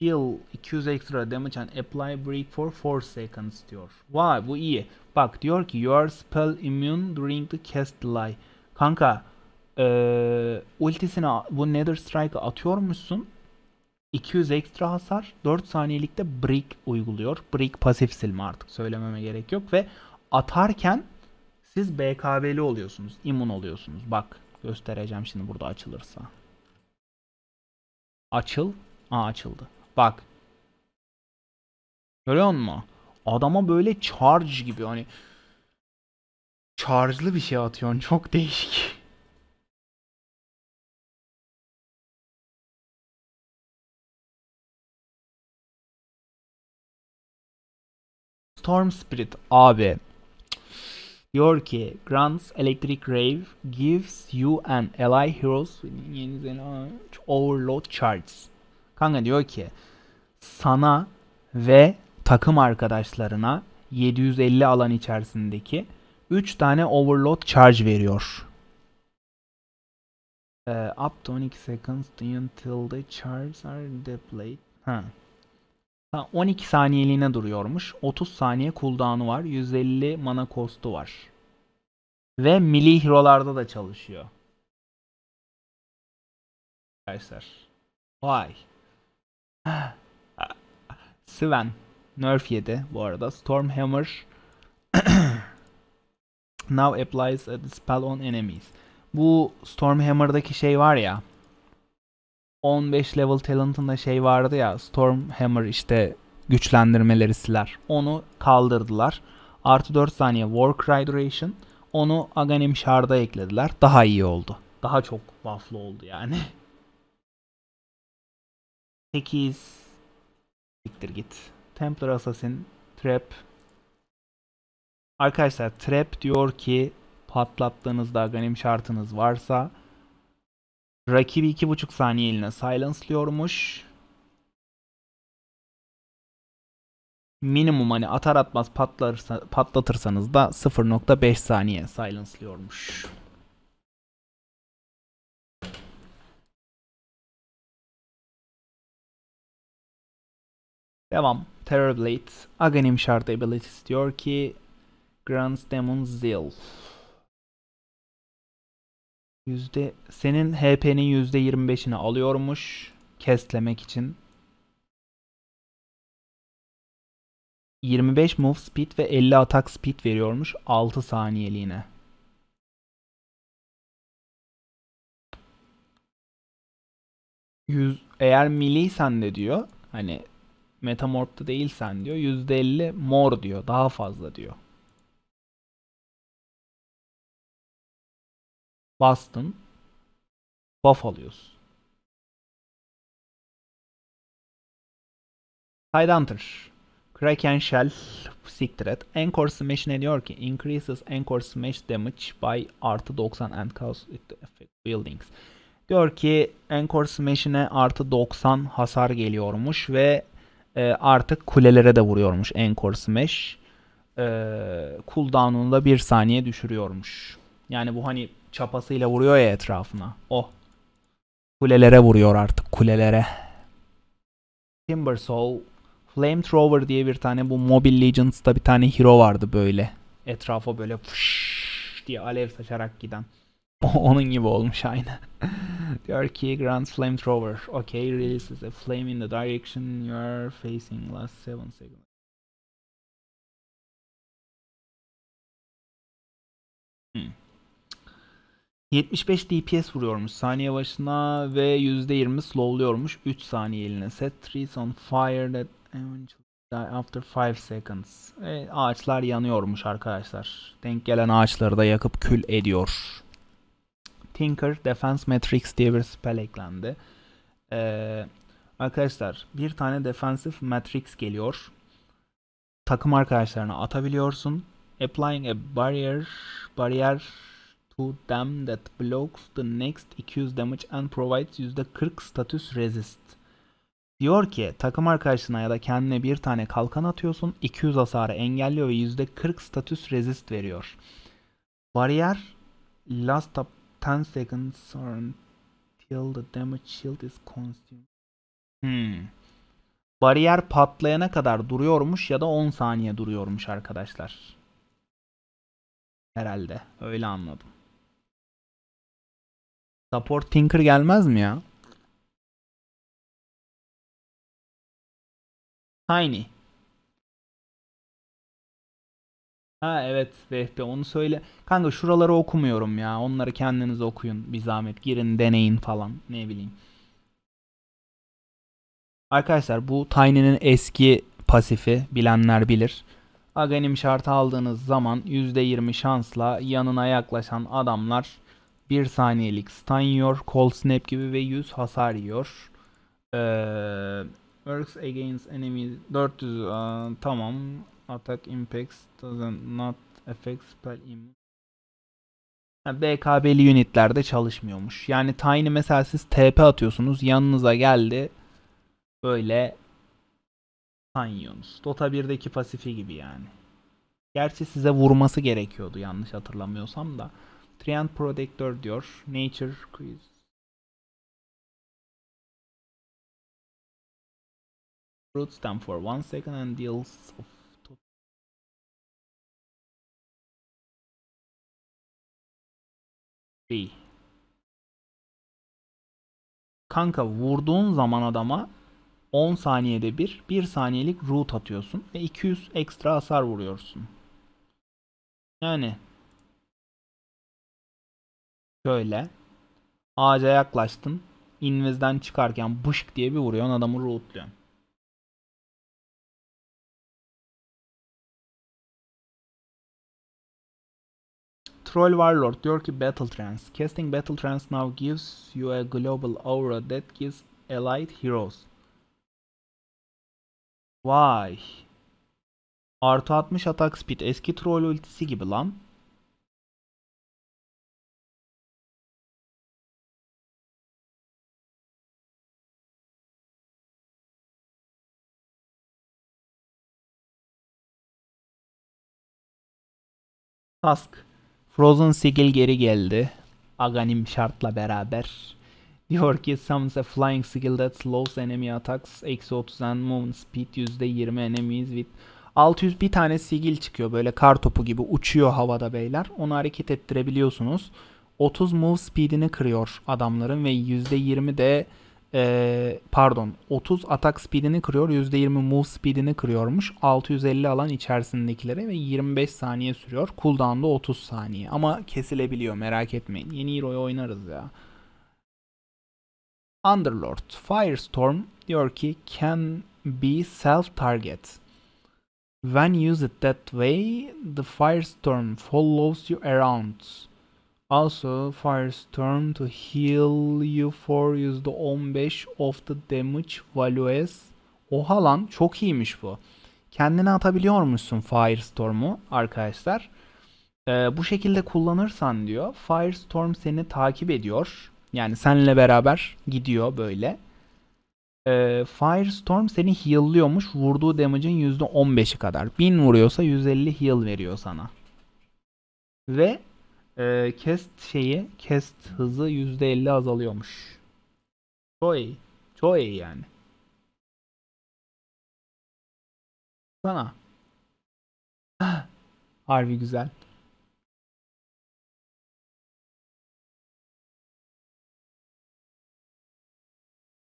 Heal 200 extra damage and apply break for 4 seconds diyor. Vay bu iyi. Bak diyor ki you are spell immune during the cast delay. Kanka ee, ultisini bu Nether Strike'a atıyormuşsun. 200 ekstra hasar, 4 saniyelikte break uyguluyor. Break pasif silme artık söylememe gerek yok ve atarken siz BKB'li oluyorsunuz, imun oluyorsunuz. Bak göstereceğim şimdi burada açılırsa. Açıl. Aa açıldı. Bak. Görüyor musun? Adama böyle charge gibi hani charge'lı bir şey atıyorsun. Çok değişik. Storm Spirit abi diyor ki Grants Electric Rave gives you an ally heroes yeni Zelanda overload charts. Kanka diyor ki sana ve takım arkadaşlarına 750 alan içerisindeki 3 tane overload charge veriyor. Uh, up to 12 seconds until the charges are deployed. Huh. 12 saniyeliğine duruyormuş. 30 saniye cooldown'u var. 150 mana cost'u var. Ve milli hero'larda da çalışıyor. Arkadaşlar. Vay. [sighs] Sven. Nerf yedi bu arada. Stormhammer [coughs] now applies a spell on enemies. Bu Stormhammer'daki şey var ya. 15 level talent'ında şey vardı ya Stormhammer işte güçlendirmeleri siler. Onu kaldırdılar. Artı 4 saniye Warcry Duration. Onu Aghanim Shard'a eklediler. Daha iyi oldu. Daha çok buff'lı oldu yani. 8 [laughs] Siktir git. Templar Assassin Trap Arkadaşlar Trap diyor ki patlattığınızda Aghanim şartınız varsa Rakibi 2,5 saniye eline silenceliyormuş. Minimum hani atar atmaz patlarsa, patlatırsanız da 0.5 saniye silenceliyormuş. Devam. Terrorblade. Aghanim Shard Abilities diyor ki Grand Demon Zeal. Yüzde, senin HP'nin %25'ini alıyormuş. Kestlemek için. 25 move speed ve 50 atak speed veriyormuş 6 saniyeliğine. Yüz, eğer sen de diyor hani metamorpta değilsen diyor %50 mor diyor daha fazla diyor. Boston, Buffalo's, alıyoruz. Tide Kraken Shell siktir et. Anchor Smash ne diyor ki? Increases Anchor Smash damage by artı 90 and cause it to affect buildings. Diyor ki Anchor Smash'ine artı 90 hasar geliyormuş ve e, artık kulelere de vuruyormuş Anchor Smash. E, cooldown'unu da 1 saniye düşürüyormuş. Yani bu hani çapasıyla vuruyor ya etrafına. Oh. Kulelere vuruyor artık kulelere. Timber Soul. Flamethrower diye bir tane bu Mobile Legends'ta bir tane hero vardı böyle. Etrafa böyle fış diye alev saçarak giden. [laughs] Onun gibi olmuş aynı. [laughs] diyor ki Grand Flamethrower. Okay, releases a flame in the direction you're facing last 7 seconds. Hmm. 75 DPS vuruyormuş saniye başına ve %20 slowluyormuş 3 saniye eline. Set trees on fire that after 5 seconds. E, ağaçlar yanıyormuş arkadaşlar. Denk gelen ağaçları da yakıp kül ediyor. Tinker Defense Matrix diye bir spell eklendi. Ee, arkadaşlar bir tane Defensive Matrix geliyor. Takım arkadaşlarına atabiliyorsun. Applying a barrier, barrier to them that blocks the next 200 damage and provides %40 status resist. Diyor ki takım arkadaşına ya da kendine bir tane kalkan atıyorsun 200 hasarı engelliyor ve %40 status resist veriyor. Bariyer last up 10 seconds or until the damage shield is consumed. Hmm. Bariyer patlayana kadar duruyormuş ya da 10 saniye duruyormuş arkadaşlar. Herhalde öyle anladım. Support Tinker gelmez mi ya? Tiny. Ha evet VFB onu söyle. Kanka şuraları okumuyorum ya. Onları kendiniz okuyun bir zahmet. Girin deneyin falan ne bileyim. Arkadaşlar bu Tiny'nin eski pasifi bilenler bilir. Aganim şartı aldığınız zaman %20 şansla yanına yaklaşan adamlar 1 saniyelik stun yiyor, cold snap gibi ve 100 hasar yiyor. Ee, works against enemies 400 aa, tamam. Attack impacts doesn't not affect spell immunity. BKB'li unitlerde çalışmıyormuş. Yani Tiny mesela siz TP atıyorsunuz. Yanınıza geldi. Böyle tanıyorsunuz. Dota 1'deki pasifi gibi yani. Gerçi size vurması gerekiyordu yanlış hatırlamıyorsam da. Nutrient Protector diyor. Nature Quiz. Root stand for one second and deals of B. Kanka vurduğun zaman adama 10 saniyede bir 1 saniyelik root atıyorsun ve 200 ekstra hasar vuruyorsun. Yani Şöyle. Ağaca yaklaştın. Invis'den çıkarken bışık diye bir vuruyorsun adamı rootluyorsun. Troll Warlord diyor ki Battle Trance. Casting Battle Trance now gives you a global aura that gives allied heroes. Vay. Artı 60 atak speed eski troll ultisi gibi lan. Task. Frozen Sigil geri geldi. Aganim şartla beraber. Diyor ki summons a flying sigil that slows enemy attacks. Eksi 30 and movement speed %20 enemies with 600 bir tane sigil çıkıyor böyle kar topu gibi uçuyor havada beyler. Onu hareket ettirebiliyorsunuz. 30 move speedini kırıyor adamların ve %20 de ee, pardon 30 atak speedini kırıyor. %20 move speedini kırıyormuş. 650 alan içerisindekilere ve 25 saniye sürüyor. Cooldown'da 30 saniye. Ama kesilebiliyor merak etmeyin. Yeni hero'yu oynarız ya. Underlord Firestorm diyor ki can be self target. When used that way, the firestorm follows you around. Also Firestorm to heal you for yüzde %15 of the damage values. Oha lan çok iyiymiş bu. Kendine atabiliyor musun Firestorm'u arkadaşlar. Ee, bu şekilde kullanırsan diyor Firestorm seni takip ediyor. Yani seninle beraber gidiyor böyle. Ee, Firestorm seni heal'lıyormuş. Vurduğu damage'in %15'i kadar. 1000 vuruyorsa 150 heal veriyor sana. Ve e, cast şeyi, cast hızı yüzde elli azalıyormuş. Çok iyi. Çok iyi yani. Sana. Ah, harbi güzel.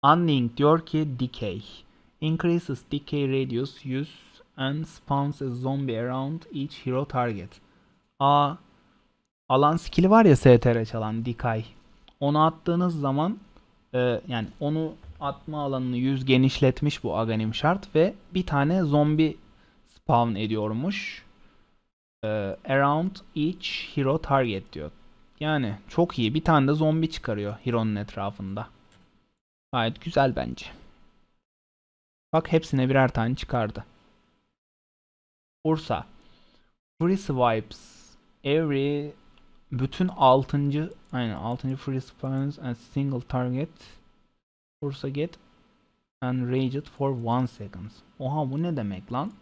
Unning diyor ki decay. Increases decay radius use and spawns a zombie around each hero target. Aa alan skill'i var ya STR çalan Dikay. Onu attığınız zaman e, yani onu atma alanını 100 genişletmiş bu Aganim şart ve bir tane zombi spawn ediyormuş. E, around each hero target diyor. Yani çok iyi. Bir tane de zombi çıkarıyor hero'nun etrafında. Gayet güzel bence. Bak hepsine birer tane çıkardı. Bursa. Free swipes every bütün 6. aynı 6. free spawns and single target force get and rage it for 1 seconds. Oha bu ne demek lan?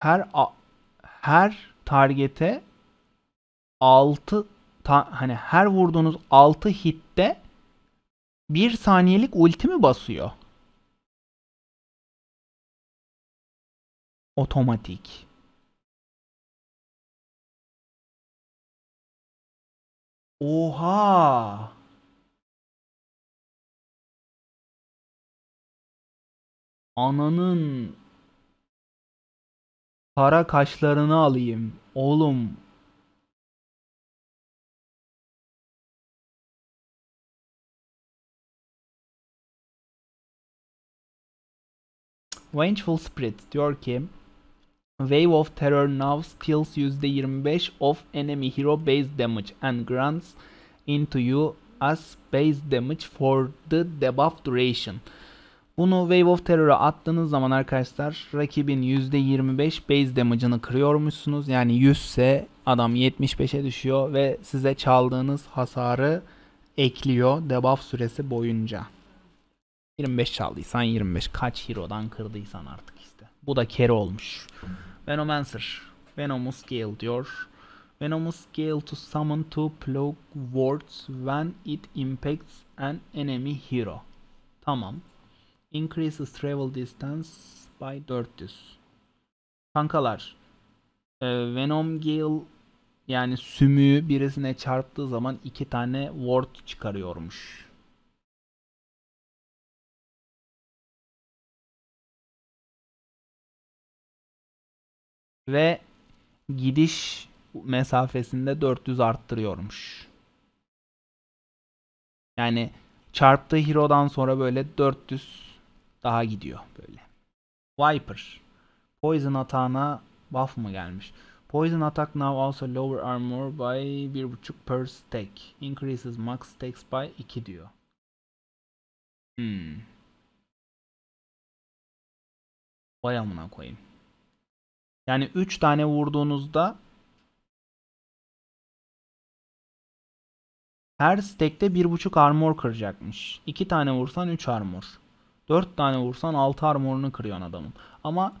her her targete 6 ta, hani her vurduğunuz 6 hitte bir saniyelik ulti mi basıyor? Otomatik. Oha! Ananın para kaşlarını alayım. Oğlum Vengeful Spirit diyor ki Wave of Terror now steals %25 of enemy hero base damage and grants into you as base damage for the debuff duration. Bunu Wave of Terror'a attığınız zaman arkadaşlar rakibin %25 base damage'ını kırıyormuşsunuz. Yani 100 ise adam 75'e düşüyor ve size çaldığınız hasarı ekliyor debuff süresi boyunca. 25 çaldıysan 25. Kaç hero'dan kırdıysan artık işte. Bu da kere olmuş. Venomancer. Venomous Gale diyor. Venomous Gale to summon two plug Wards when it impacts an enemy hero. Tamam. Increases travel distance by 400. Kankalar. E, Venom Gale yani sümüğü birisine çarptığı zaman iki tane ward çıkarıyormuş. ve gidiş mesafesinde 400 arttırıyormuş. Yani çarptığı Hero'dan sonra böyle 400 daha gidiyor böyle. Viper. Poison atağına buff mı gelmiş? Poison attack now also lower armor by 1.5 per stack. Increases max stacks by 2 diyor. Hmm. Vay amına koyayım. Yani 3 tane vurduğunuzda her stack'te 1.5 armor kıracakmış. 2 tane vursan 3 armor. 4 tane vursan 6 armorunu kırıyor adamın. Ama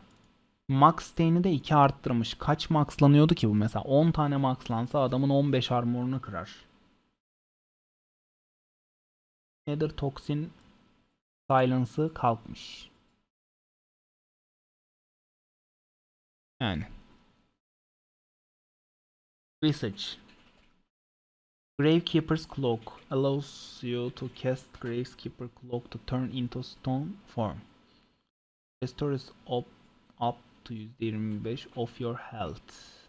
max stain'i de 2 arttırmış. Kaç maxlanıyordu ki bu mesela? 10 tane maxlansa adamın 15 armorunu kırar. Nether Toxin Silence'ı kalkmış. Yani. Research. Gravekeeper's Cloak allows you to cast Gravekeeper Cloak to turn into stone form. Restores up, up to %25 of your health.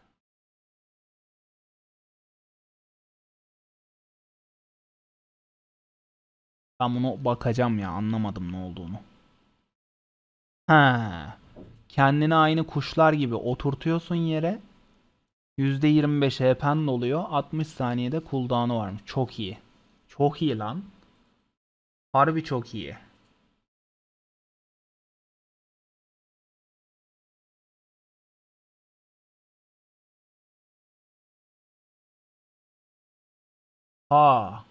Ben bunu bakacağım ya anlamadım ne olduğunu. Ha. Kendini aynı kuşlar gibi oturtuyorsun yere. %25 HP'n oluyor. 60 saniyede cooldown'u varmış. Çok iyi. Çok iyi lan. Harbi çok iyi. Ha.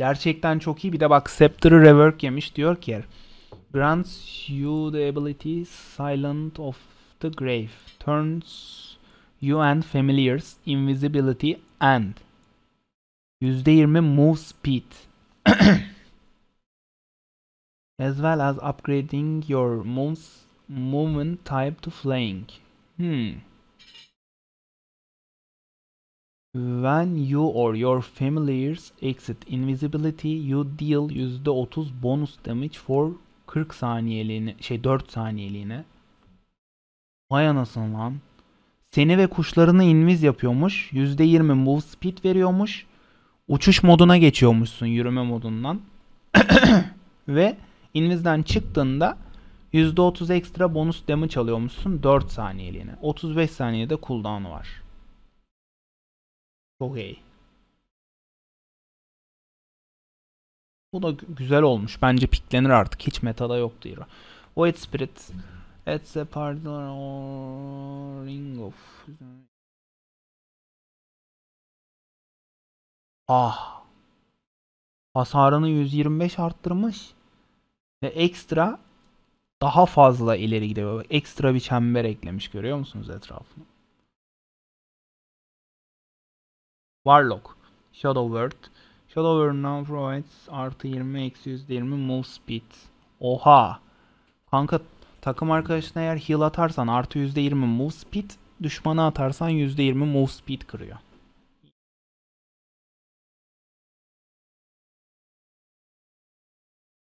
Gerçekten çok iyi. Bir de bak Scepter'ı rework yemiş diyor ki Grants you the ability Silent of the Grave. Turns you and familiars invisibility and %20 move speed. [clears throat] as well as upgrading your moves, movement type to flying. Hmm. When you or your familiars exit invisibility, you deal %30 bonus damage for 40 saniyeliğine, şey 4 saniyeliğine. Vay anasını lan. Seni ve kuşlarını invis yapıyormuş. %20 move speed veriyormuş. Uçuş moduna geçiyormuşsun yürüme modundan. [coughs] ve invisden çıktığında %30 ekstra bonus damage alıyormuşsun 4 saniyeliğine. 35 saniyede cooldown var. Çok iyi. Bu da güzel olmuş. Bence piklenir artık. Hiç metada yoktu hero. Void Spirit. It's a part of ring of. Ah. Hasarını 125 arttırmış. Ve ekstra daha fazla ileri gidiyor. Ekstra bir çember eklemiş görüyor musunuz etrafını? Warlock. Shadow Word. Shadow Word now provides artı 20 eksi %20 move speed. Oha. Kanka takım arkadaşına eğer heal atarsan artı %20 move speed. Düşmana atarsan %20 move speed kırıyor.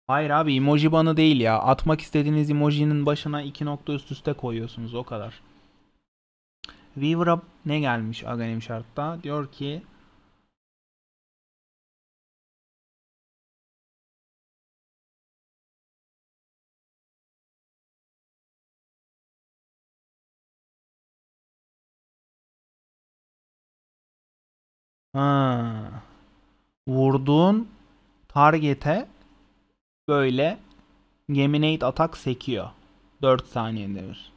Hayır abi emoji banı değil ya. Atmak istediğiniz emojinin başına iki nokta üst üste koyuyorsunuz o kadar. Weaver'a ne gelmiş aganim şartta? Diyor ki Ha. Vurduğun targete böyle Geminate atak sekiyor. 4 saniyede bir.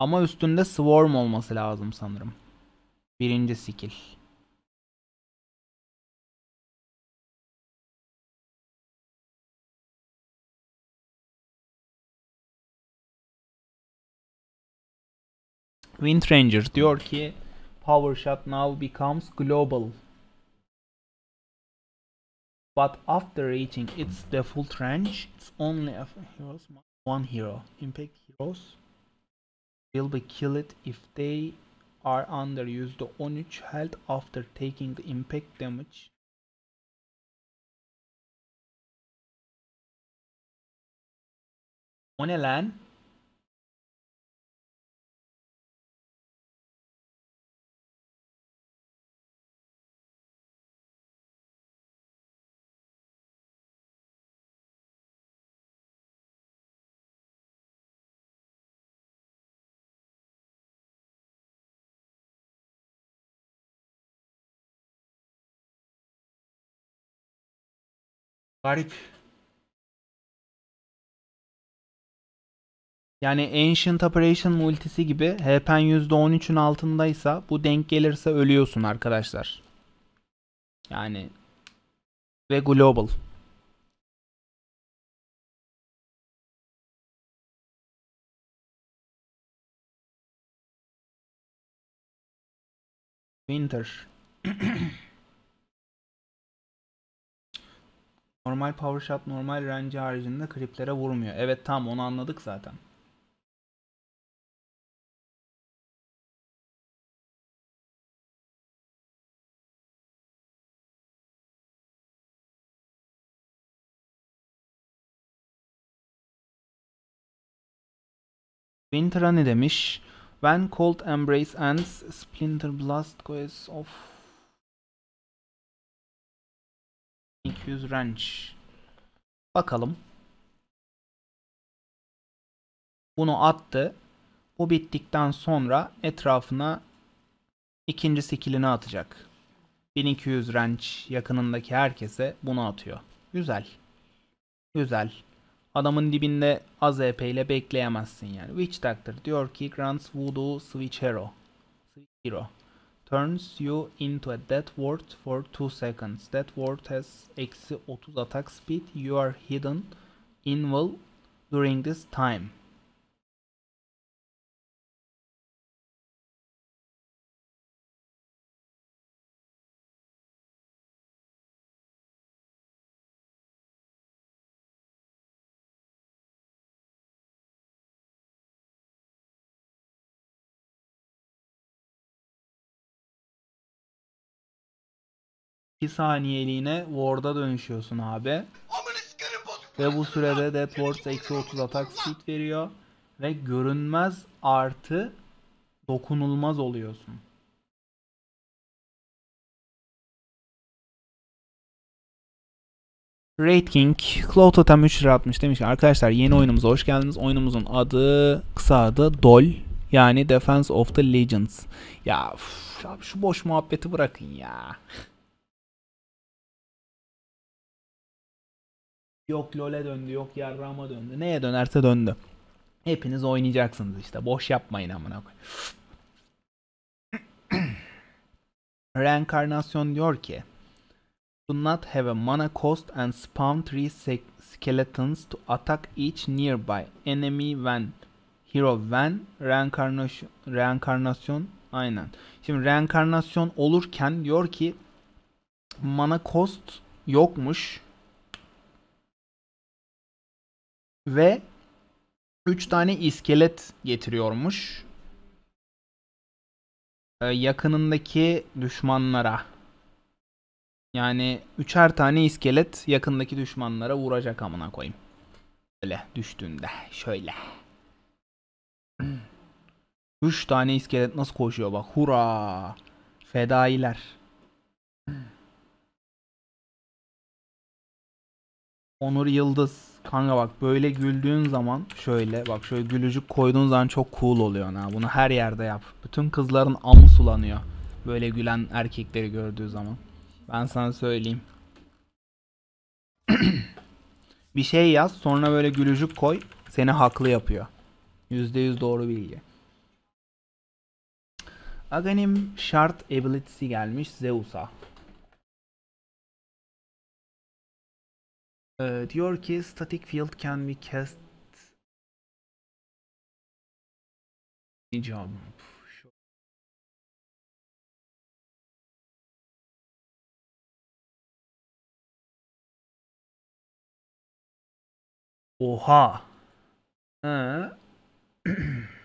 Ama üstünde Swarm olması lazım sanırım. Birinci skill. Wind Ranger diyor ki Power Shot now becomes global. But after reaching its default range, it's only a heroes, one hero. Impact heroes will be killed if they are under only health after taking the impact damage. O ne Garip. Yani Ancient Operation multisi gibi HP'n %13'ün altındaysa bu denk gelirse ölüyorsun arkadaşlar. Yani ve global. Winter. [clears throat] Normal power shot normal range haricinde kriplere vurmuyor. Evet tam onu anladık zaten. Winter ne demiş? When Cold Embrace Ends, Splinter Blast Goes Off 1200 Ranch. Bakalım. Bunu attı. Bu bittikten sonra etrafına ikinci skillini atacak. 1200 Ranch yakınındaki herkese bunu atıyor. Güzel. Güzel. Adamın dibinde az EP ile bekleyemezsin yani. Witch Doctor diyor ki Grants Voodoo Switch Hero. Switch Hero. turns you into a dead ward for 2 seconds. Dead ward has eksi 30 attack speed. You are hidden in invul during this time. 2 saniyeliğine Ward'a dönüşüyorsun abi. Ve bu sürede Death Ward eksi 30 atak speed veriyor. Ve görünmez artı dokunulmaz oluyorsun. Raid King, Cloud Totem 3 lira atmış. Demiş ki arkadaşlar yeni oyunumuza hoş geldiniz. Oyunumuzun adı, kısa adı DOL. Yani Defense of the Legends. Ya uf, şu boş muhabbeti bırakın ya. Yok LoL'e döndü, yok yarrama döndü. Neye dönerse döndü. Hepiniz oynayacaksınız işte. Boş yapmayın amına koyayım. [clears throat] Reenkarnasyon diyor ki Do not have a mana cost and spawn three skeletons to attack each nearby enemy when hero when reenkarnasyon reenkarnasyon aynen. Şimdi reenkarnasyon olurken diyor ki mana cost yokmuş Ve 3 tane iskelet getiriyormuş. Ee, yakınındaki düşmanlara. Yani üçer tane iskelet yakındaki düşmanlara vuracak amına koyayım. Öyle düştüğünde şöyle. [clears throat] üç tane iskelet nasıl koşuyor bak. Hura! Fedailer. [clears throat] Onur Yıldız. Kanka bak böyle güldüğün zaman şöyle bak şöyle gülücük koyduğun zaman çok cool oluyor ha. Bunu her yerde yap. Bütün kızların amı sulanıyor. Böyle gülen erkekleri gördüğü zaman. Ben sana söyleyeyim. [clears throat] bir şey yaz sonra böyle gülücük koy. Seni haklı yapıyor. yüzde yüz doğru bilgi. Aganim şart ability'si gelmiş Zeus'a. Ee, diyor ki static field can be cast jump. Oha. Ee. [clears throat]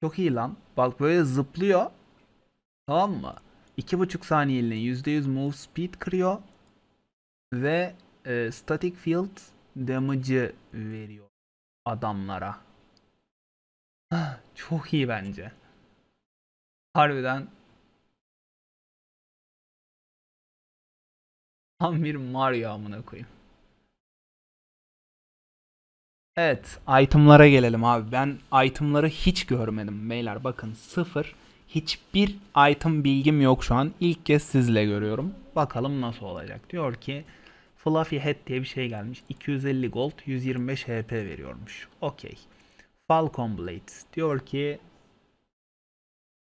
Çok iyi lan. Bak böyle zıplıyor. Tamam mı? 2,5 saniyeliğine %100 move speed kırıyor. Ve e, static field damage'ı veriyor adamlara. Ah, çok iyi bence. Harbiden tam bir Mario amına koyayım. Evet itemlara gelelim abi. Ben itemları hiç görmedim beyler. Bakın sıfır. Hiçbir item bilgim yok şu an. İlk kez sizle görüyorum. Bakalım nasıl olacak. Diyor ki Fluffy Head diye bir şey gelmiş. 250 gold 125 HP veriyormuş. Okey. Falcon Blades diyor ki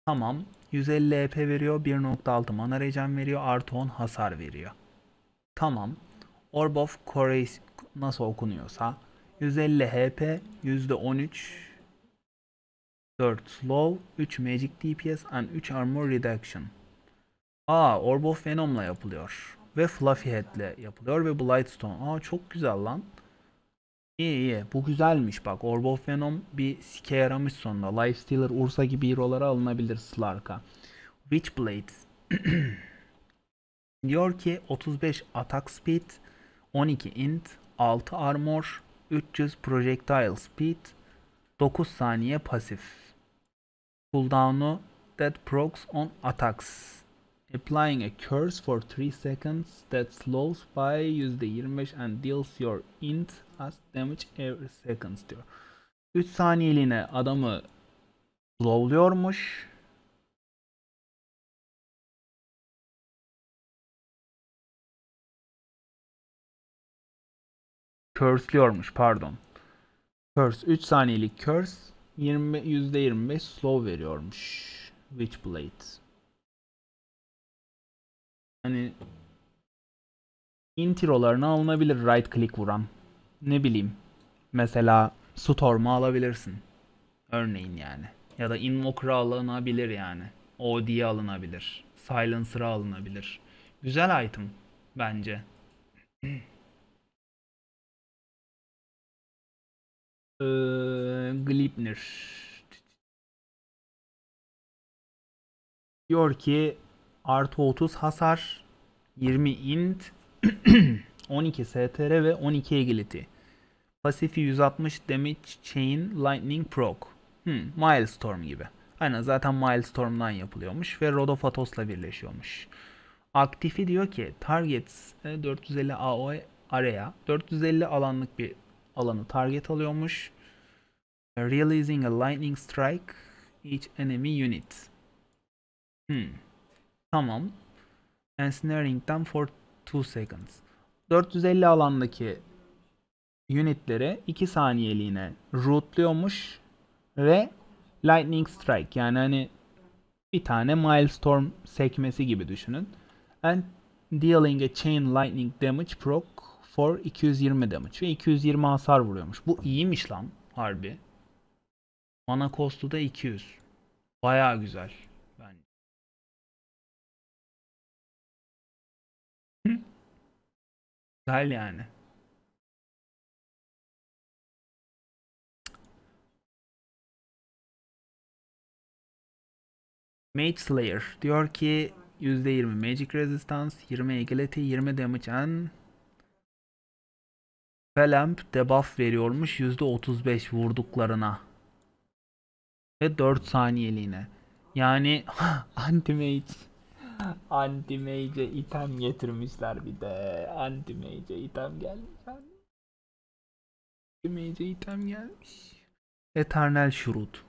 tamam 150 HP veriyor 1.6 mana regen veriyor artı 10 hasar veriyor. Tamam. Orb of Courage nasıl okunuyorsa 150 HP, %13 4 slow, 3 magic DPS and 3 armor reduction. Aa, Orb of Venom'la yapılıyor. Ve Fluffy Head'le yapılıyor ve Blightstone. Aa çok güzel lan. İyi iyi. Bu güzelmiş bak. Orb of Venom bir sike yaramış sonunda. Lifestealer Ursa gibi hero'lara alınabilir Slark'a. Witchblade. [clears throat] Diyor ki 35 attack speed, 12 int, 6 armor, 300 projectile speed 9 saniye pasif. Cooldown'u that procs on attacks. Applying a curse for 3 seconds that slows by %25 and deals your int as damage every seconds diyor. 3 saniyeliğine adamı slowluyormuş. Curse'liyormuş pardon. Curse 3 saniyelik curse 20 %25 slow veriyormuş. Witchblade. Hani intirolarına alınabilir right click vuran. Ne bileyim. Mesela Storm'u alabilirsin. Örneğin yani. Ya da Invoker'a alınabilir yani. OD'ye alınabilir. Silencer'a alınabilir. Güzel item bence. [clears throat] Ee, Glibner. Diyor ki artı 30 hasar 20 int 12 [clears throat] str ve 12 agility. Pasifi 160 damage chain lightning proc. Hmm, Milestorm gibi. Aynen zaten Milestorm'dan yapılıyormuş ve Rodofatos'la birleşiyormuş. Aktifi diyor ki targets 450 AOE area 450 alanlık bir alanı target alıyormuş. Releasing a lightning strike each enemy unit. Hmm. Tamam. Ensnaring them for 2 seconds. 450 alandaki unitlere 2 saniyeliğine rootluyormuş ve lightning strike yani hani bir tane Milestorm sekmesi gibi düşünün. And dealing a chain lightning damage proc for 220 damage ve 220 hasar vuruyormuş. Bu iyiymiş lan harbi. Mana cost'u da 200. Baya güzel. Bence. Hı? Güzel yani. Mage Slayer diyor ki %20 Magic Resistance, 20 Agility, 20 Damage and Felemp debuff veriyormuş %35 vurduklarına. Ve 4 saniyeliğine. Yani [laughs] anti-mage. Anti-mage'e item getirmişler bir de. Anti-mage'e item gelmiş. Anti-mage'e item gelmiş. Eternal Şurut.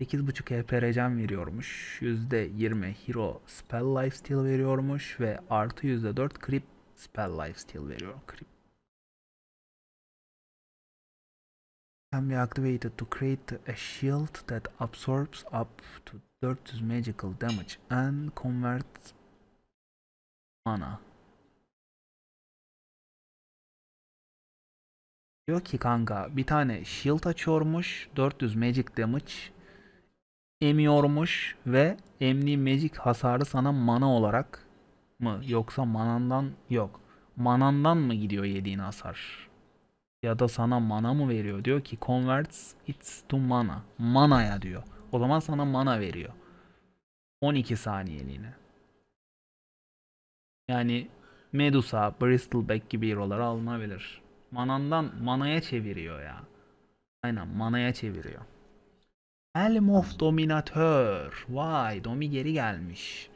8.5 HP regen veriyormuş. %20 Hero Spell Lifesteal veriyormuş ve artı %4 Creep Spell Lifesteal veriyor. Creep. Can be activated to create a shield that absorbs up to 400 magical damage and converts mana. Diyor ki kanka bir tane shield açıyormuş 400 magic damage emiyormuş ve emdiği magic hasarı sana mana olarak mı yoksa manandan yok. Manandan mı gidiyor yediğin hasar? Ya da sana mana mı veriyor? Diyor ki converts it to mana. Manaya diyor. O zaman sana mana veriyor. 12 saniyeliğine. Yani Medusa, Bristleback gibi hero'lar alınabilir. Manandan manaya çeviriyor ya. Aynen manaya çeviriyor. Elmof Dominatör. Vay Domi geri gelmiş.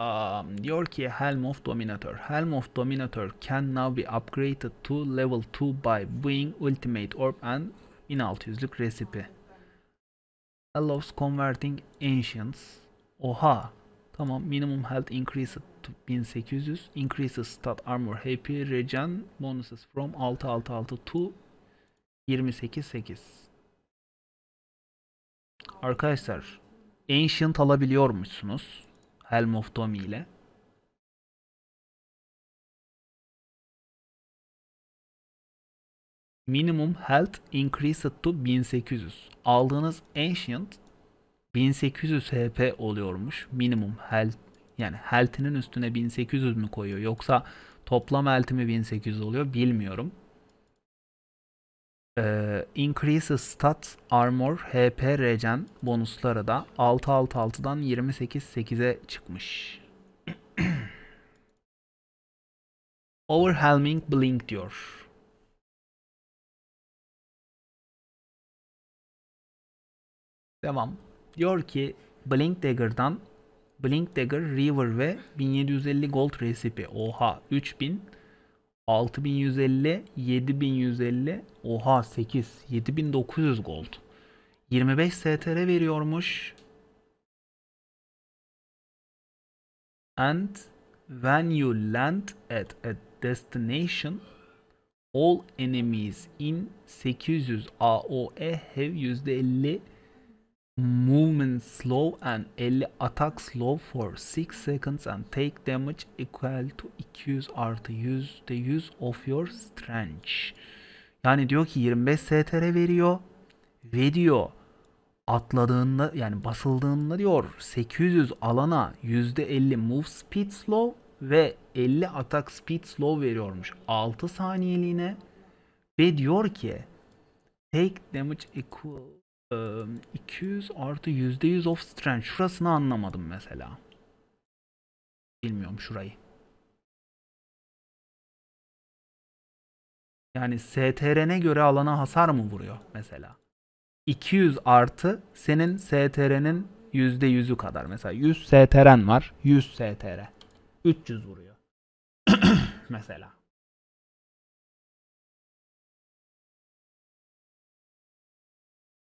Um, diyor ki Helm of Dominator. Helm of Dominator can now be upgraded to level 2 by buying ultimate orb and 1600'lük recipe. Allows converting ancients. Oha. Tamam minimum health increased to 1800. Increases stat armor, HP, regen bonuses from 666 to 28.8 Arkadaşlar Ancient alabiliyormuşsunuz Helm of Domi ile. Minimum Health Increased to 1800. Aldığınız Ancient 1800 HP oluyormuş. Minimum Health yani health'inin üstüne 1800 mü koyuyor yoksa toplam health'i mi 1800 oluyor bilmiyorum. Ee, increases stat, armor, HP regen bonusları da 6-6-6'dan 28-8'e çıkmış. [clears throat] Overwhelming Blink diyor. Devam. Diyor ki Blink Dagger'dan Blink Dagger River ve 1750 Gold Recipe. Oha 3000 6150, 7150, oha 8, 7900 gold. 25 STR veriyormuş. And when you land at a destination, all enemies in 800 AOE have %50 movement slow and 50 attack slow for 6 seconds and take damage equal to 200 artı yüzde %100 of your strength. Yani diyor ki 25 STR veriyor ve diyor atladığında yani basıldığında diyor 800 alana %50 move speed slow ve 50 atak speed slow veriyormuş 6 saniyeliğine ve diyor ki take damage equal 200 artı yüzde yüz of strength. Şurasını anlamadım mesela. Bilmiyorum şurayı. Yani STR'ne göre alana hasar mı vuruyor mesela? 200 artı senin STR'nin yüzde yüzü kadar. Mesela 100 STR'n var. 100 STR. 300 vuruyor. [clears throat] mesela.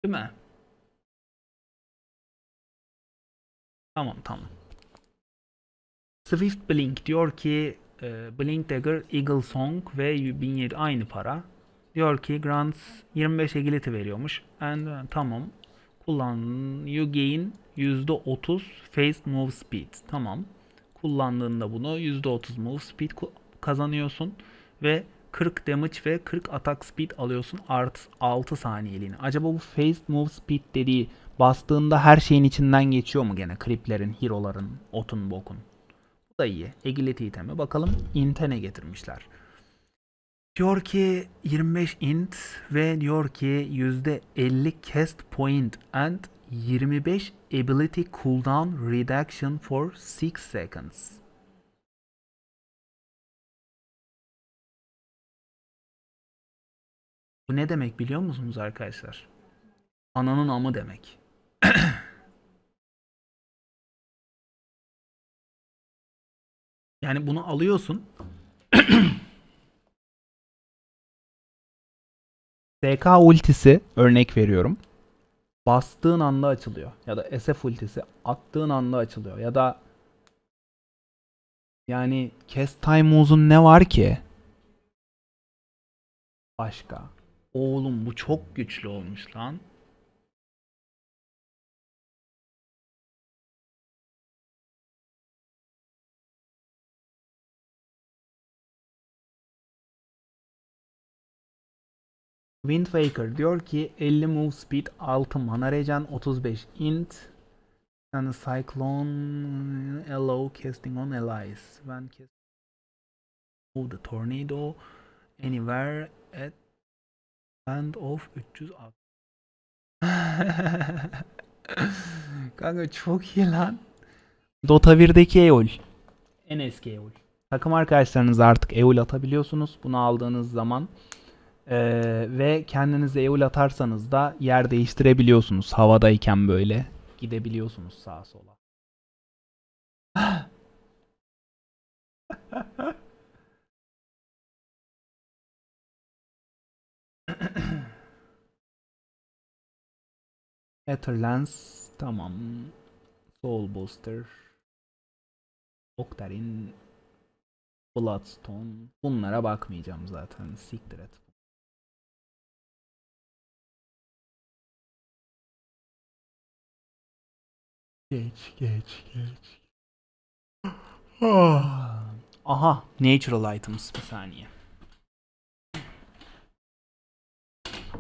Değil mi? Tamam tamam. Swift Blink diyor ki e, Blink Dagger Eagle Song ve 1007 aynı para. Diyor ki Grants 25 agility veriyormuş. And e, tamam. Kullan you gain %30 Face move speed. Tamam. Kullandığında bunu %30 move speed kazanıyorsun ve 40 damage ve 40 atak speed alıyorsun artı 6 saniyeliğine. Acaba bu phase move speed dediği bastığında her şeyin içinden geçiyor mu gene? Creeplerin, hero'ların, otun, bokun. Bu da iyi. Agility itemi. Bakalım int'e ne getirmişler. Diyor ki 25 int ve diyor ki %50 cast point and 25 ability cooldown reduction for 6 seconds. Bu ne demek biliyor musunuz arkadaşlar? Ananın amı demek. [clears throat] yani bunu alıyorsun. SK [clears throat] ultisi örnek veriyorum. Bastığın anda açılıyor. Ya da SF ultisi attığın anda açılıyor. Ya da yani Cast Time uzun ne var ki? Başka. Oğlum bu çok güçlü olmuş lan. Wind Waker diyor ki 50 move speed 6 mana regen 35 int yani Cyclone allow casting on allies when cast move the tornado anywhere at Band of 300 [laughs] Kanka çok iyi lan. Dota 1'deki EOL. En eski EOL. Takım arkadaşlarınız artık EOL atabiliyorsunuz. Bunu aldığınız zaman ee, ve kendinize EOL atarsanız da yer değiştirebiliyorsunuz. Havadayken böyle gidebiliyorsunuz sağa sola. [laughs] Ether Lens, tamam. Soul Booster. Octarine. Bloodstone. Bunlara bakmayacağım zaten. Siktir et. Geç geç geç. Ah. Aha natural items bir saniye.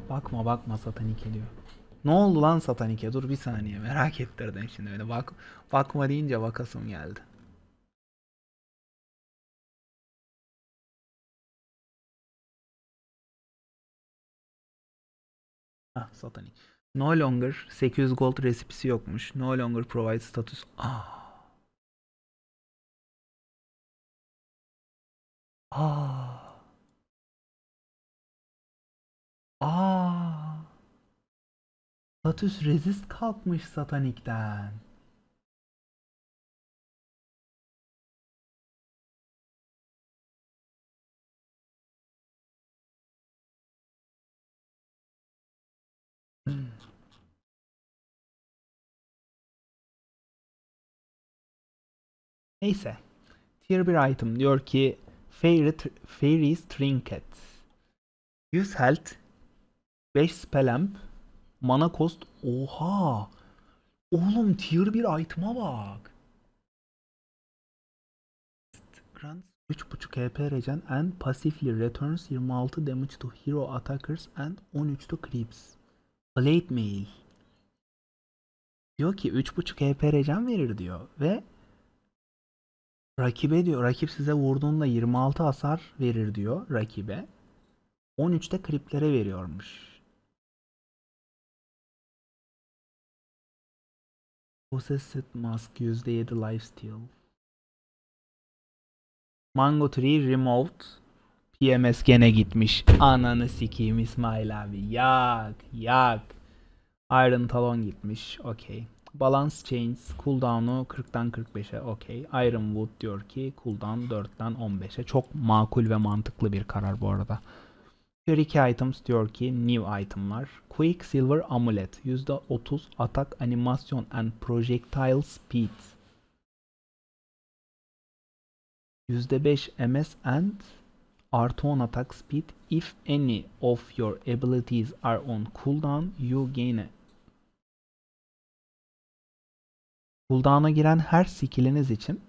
Bakma bakma satanik geliyor. Ne oldu lan Satanik'e? Dur bir saniye merak ettirdin şimdi beni. Bak, bakma deyince bakasım geldi. Ah Satanik. No longer 800 gold resipsi yokmuş. No longer provide status. Ah. Ah. Ah. Satüs resist kalkmış satanikten. Neyse. Tier 1 item diyor ki Fairy, Fairy's Trinket. 100 health, 5 spell amp, Mana cost. Oha. Oğlum tier 1 item'a bak. Grant 3.5 HP regen and passively returns 26 damage to hero attackers and 13 to creeps. Blade mail. Diyor ki 3.5 HP regen verir diyor ve rakibe diyor rakip size vurduğunda 26 hasar verir diyor rakibe. 13 de kriplere veriyormuş. Possessed Mask %7 Lifesteal. Mango Tree remote. PMS gene gitmiş. Ananı sikeyim İsmail abi. Yak yak. Iron Talon gitmiş. Okey. Balance Chains cooldown'u 40'dan 45'e okey. Ironwood diyor ki cooldown 4'ten 15'e. Çok makul ve mantıklı bir karar bu arada. Her items diyor ki new itemlar. Quicksilver Amulet %30 atak animasyon and projectile speed. %5 MS and artı 10 atak speed. If any of your abilities are on cooldown, you gain a Cooldown'a giren her skilliniz için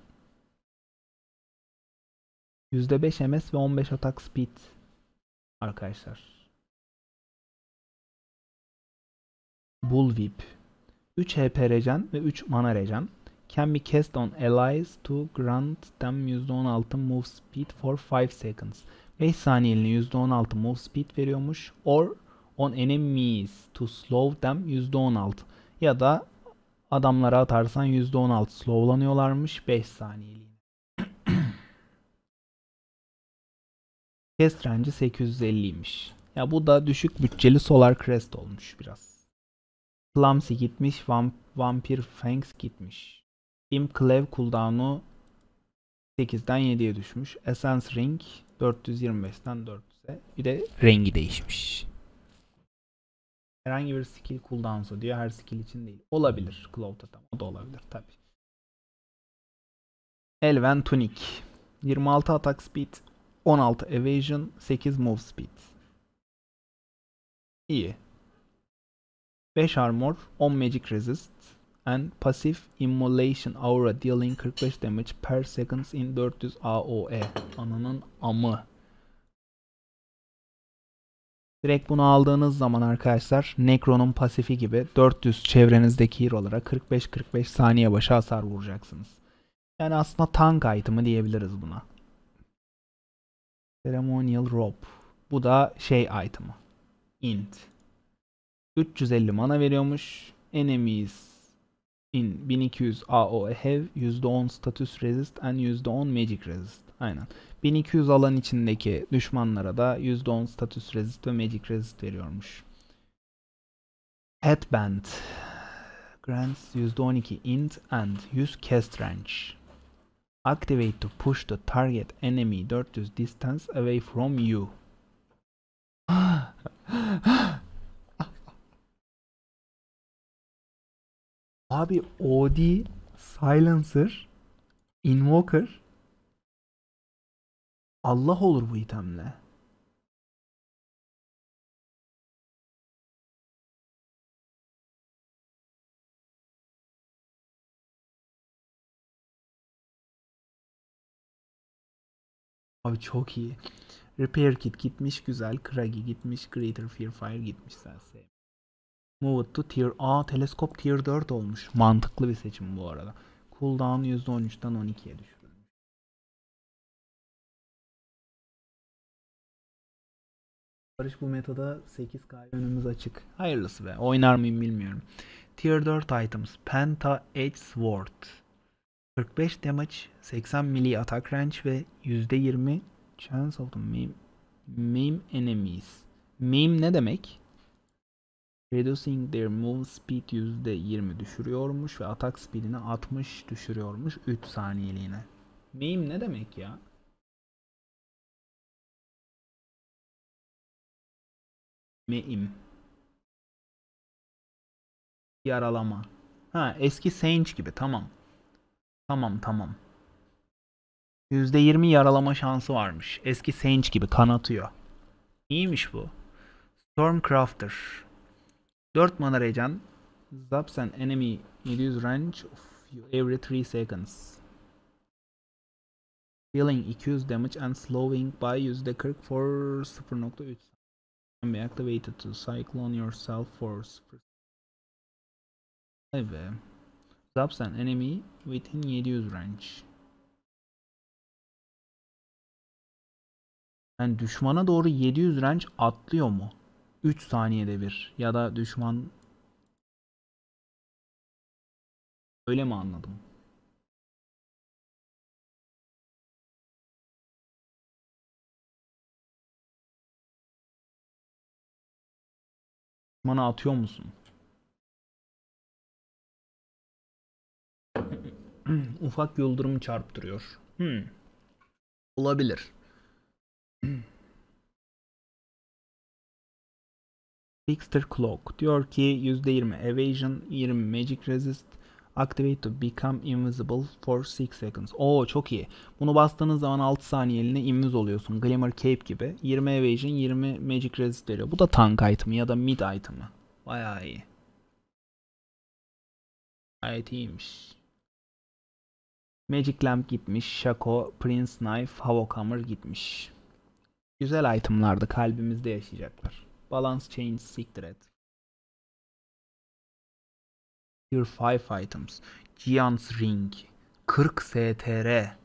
%5 MS ve 15 atak speed arkadaşlar. Bullwhip 3 HP regen ve 3 mana regen can be cast on allies to grant them %16 move speed for 5 seconds. 5 saniyeliğine %16 move speed veriyormuş. Or on enemies to slow them %16. Ya da adamlara atarsan %16 slowlanıyorlarmış 5 saniyeliğine. Test range'i 850'ymiş. Ya bu da düşük bütçeli Solar Crest olmuş biraz. Clumsy gitmiş, Vamp Vampir Fangs gitmiş. Imp Cleave cooldown'u 8'den 7'ye düşmüş. Essence Ring 425'ten 400'e. Bir de rengi değişmiş. Herhangi bir skill cooldown'sa diyor. Her skill için değil. Olabilir. Cloud'a tam. O da olabilir tabi. Elven Tunic. 26 atak speed, 16 evasion, 8 move speed. İyi. 5 armor, 10 magic resist and passive immolation aura dealing 45 damage per seconds in 400 AOE. Ananın amı. Direkt bunu aldığınız zaman arkadaşlar Necron'un pasifi gibi 400 çevrenizdeki hero'lara 45-45 saniye başa hasar vuracaksınız. Yani aslında tank item'ı diyebiliriz buna. Ceremonial Rope. Bu da şey item'ı. Int. 350 mana veriyormuş. Enemies in 1200 AOE have %10 status resist and %10 magic resist. Aynen. 1200 alan içindeki düşmanlara da %10 status resist ve magic resist veriyormuş. Headband grants %12 int and 100 cast range. Activate to push the target enemy 400 distance away from you. [gasps] Abi OD Silencer Invoker Allah olur bu itemle. Abi çok iyi. Repair Kit gitmiş güzel. Kragi gitmiş. Greater Fear Fire gitmiş sense. Move to tier. A teleskop tier 4 olmuş. Mantıklı bir seçim bu arada. Cooldown %13'den 12'ye düşürülmüş. Barış bu metoda 8K önümüz açık. Hayırlısı be. Oynar mıyım bilmiyorum. Tier 4 items. Penta Edge Sword. 45 damage, 80 milli atak range ve %20 chance of the meme, meme enemies. Meme ne demek? Reducing their move speed %20 düşürüyormuş ve atak speedini 60 düşürüyormuş 3 saniyeliğine. Meme ne demek ya? Meim. Yaralama. Ha eski Sage gibi tamam. Tamam tamam. %20 yaralama şansı varmış. Eski Sage gibi kan atıyor. İyiymiş bu. Stormcrafter. 4 mana regen. Zaps an enemy. Reduce range of you every 3 seconds. Dealing 200 damage and slowing by %40 for 0.3 can be activated to cyclone yourself for 0.3 Vay be stops an enemy within 700 range. Yani düşmana doğru 700 range atlıyor mu? 3 saniyede bir ya da düşman öyle mi anladım? Düşmana atıyor musun? Hmm, ufak yıldırım çarptırıyor. Hmm. Olabilir. Hmm. Fixture Clock diyor ki %20 Evasion, 20 Magic Resist, Activate to become invisible for 6 seconds. Oo çok iyi. Bunu bastığınız zaman 6 saniyeliğine invis oluyorsun. Glimmer Cape gibi. 20 evasion, 20 magic resist veriyor. Bu da tank itemı ya da mid itemı. Bayağı iyi. Gayet iyiymiş. Magic Lamp gitmiş. Shaco, Prince Knife, Havokammer gitmiş. Güzel itemlardı. Kalbimizde yaşayacaklar. Balance Change Secret. Tier 5 items. Giants Ring. 40 STR.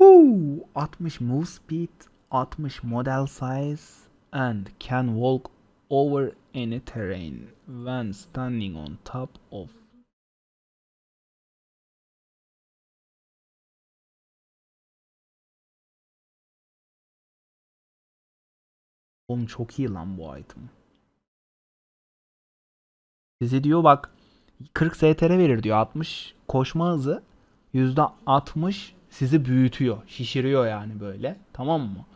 Woo! 60 move speed, 60 model size and can walk over any terrain when standing on top of Oğlum çok iyi lan bu item. Bize diyor bak 40 STR verir diyor. 60 koşma hızı %60 sizi büyütüyor. Şişiriyor yani böyle. Tamam mı?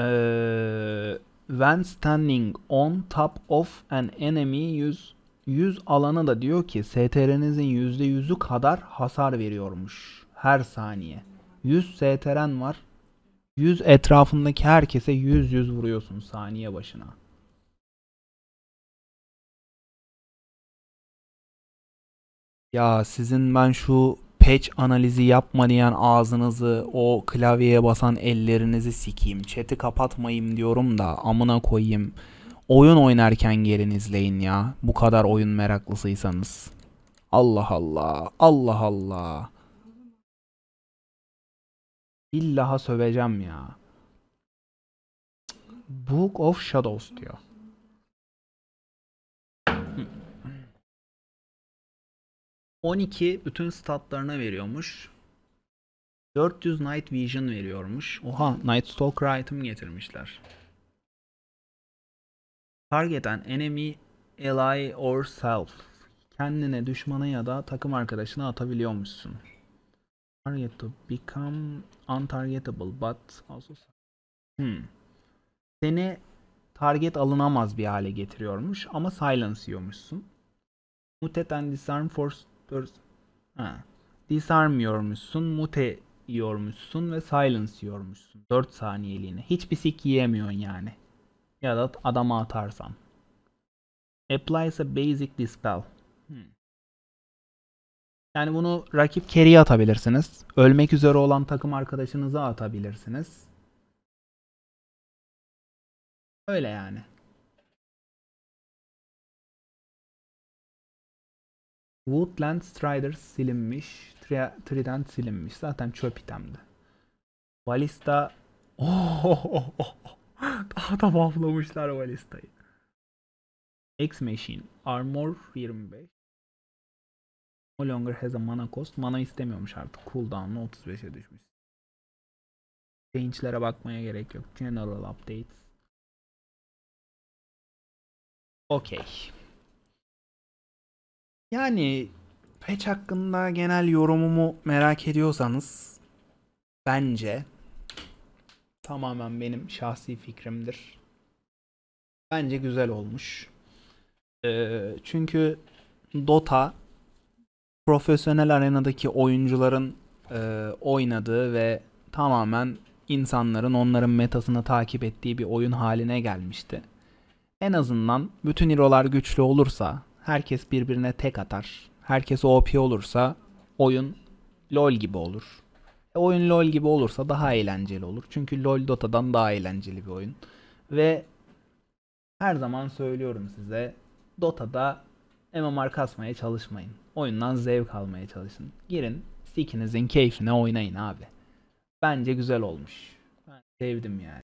Ee, when standing on top of an enemy 100 100 alana da diyor ki STR'nizin %100'ü kadar hasar veriyormuş her saniye. 100 STR'n var. 100 etrafındaki herkese 100 100 vuruyorsun saniye başına. Ya sizin ben şu patch analizi yapma ağzınızı, o klavyeye basan ellerinizi sikeyim. Chat'i kapatmayayım diyorum da amına koyayım. Oyun oynarken gelin izleyin ya. Bu kadar oyun meraklısıysanız. Allah Allah. Allah Allah. Billaha söveceğim ya. Book of Shadows diyor. Hı. 12 bütün statlarına veriyormuş. 400 Night Vision veriyormuş. Oha Night Stalker item getirmişler. Target an enemy, ally or self. Kendine, düşmana ya da takım arkadaşına atabiliyormuşsun target to become untargetable but also hmm. seni target alınamaz bir hale getiriyormuş ama silence yiyormuşsun. mute and disarm for ha. Disarm yiyormuşsun, mute yiyormuşsun ve silence yiyormuşsun 4 saniyeliğine. Hiçbir sik yiyemiyorsun yani. Ya da adama atarsan. Applies a basic dispel. Hmm. Yani bunu rakip carry'e atabilirsiniz. Ölmek üzere olan takım arkadaşınıza atabilirsiniz. Öyle yani. Woodland Strider silinmiş. Trident silinmiş. Zaten çöp itemdi. Balista oh, [laughs] oh, oh, oh. Daha da bufflamışlar Balista'yı. X Machine Armor 25 No longer has a mana cost. Mana istemiyormuş artık. Cooldown'u 35'e düşmüş. Change'lere bakmaya gerek yok. General updates. Okay. Yani patch hakkında genel yorumumu merak ediyorsanız bence tamamen benim şahsi fikrimdir. Bence güzel olmuş. Ee, çünkü Dota profesyonel arenadaki oyuncuların e, oynadığı ve tamamen insanların onların metasını takip ettiği bir oyun haline gelmişti. En azından bütün hero'lar güçlü olursa herkes birbirine tek atar. Herkes OP olursa oyun LoL gibi olur. E, oyun LoL gibi olursa daha eğlenceli olur. Çünkü LoL Dota'dan daha eğlenceli bir oyun. Ve her zaman söylüyorum size Dota'da MMR kasmaya çalışmayın. Oyundan zevk almaya çalışın. Girin sikinizin keyfine oynayın abi. Bence güzel olmuş. Ben sevdim yani.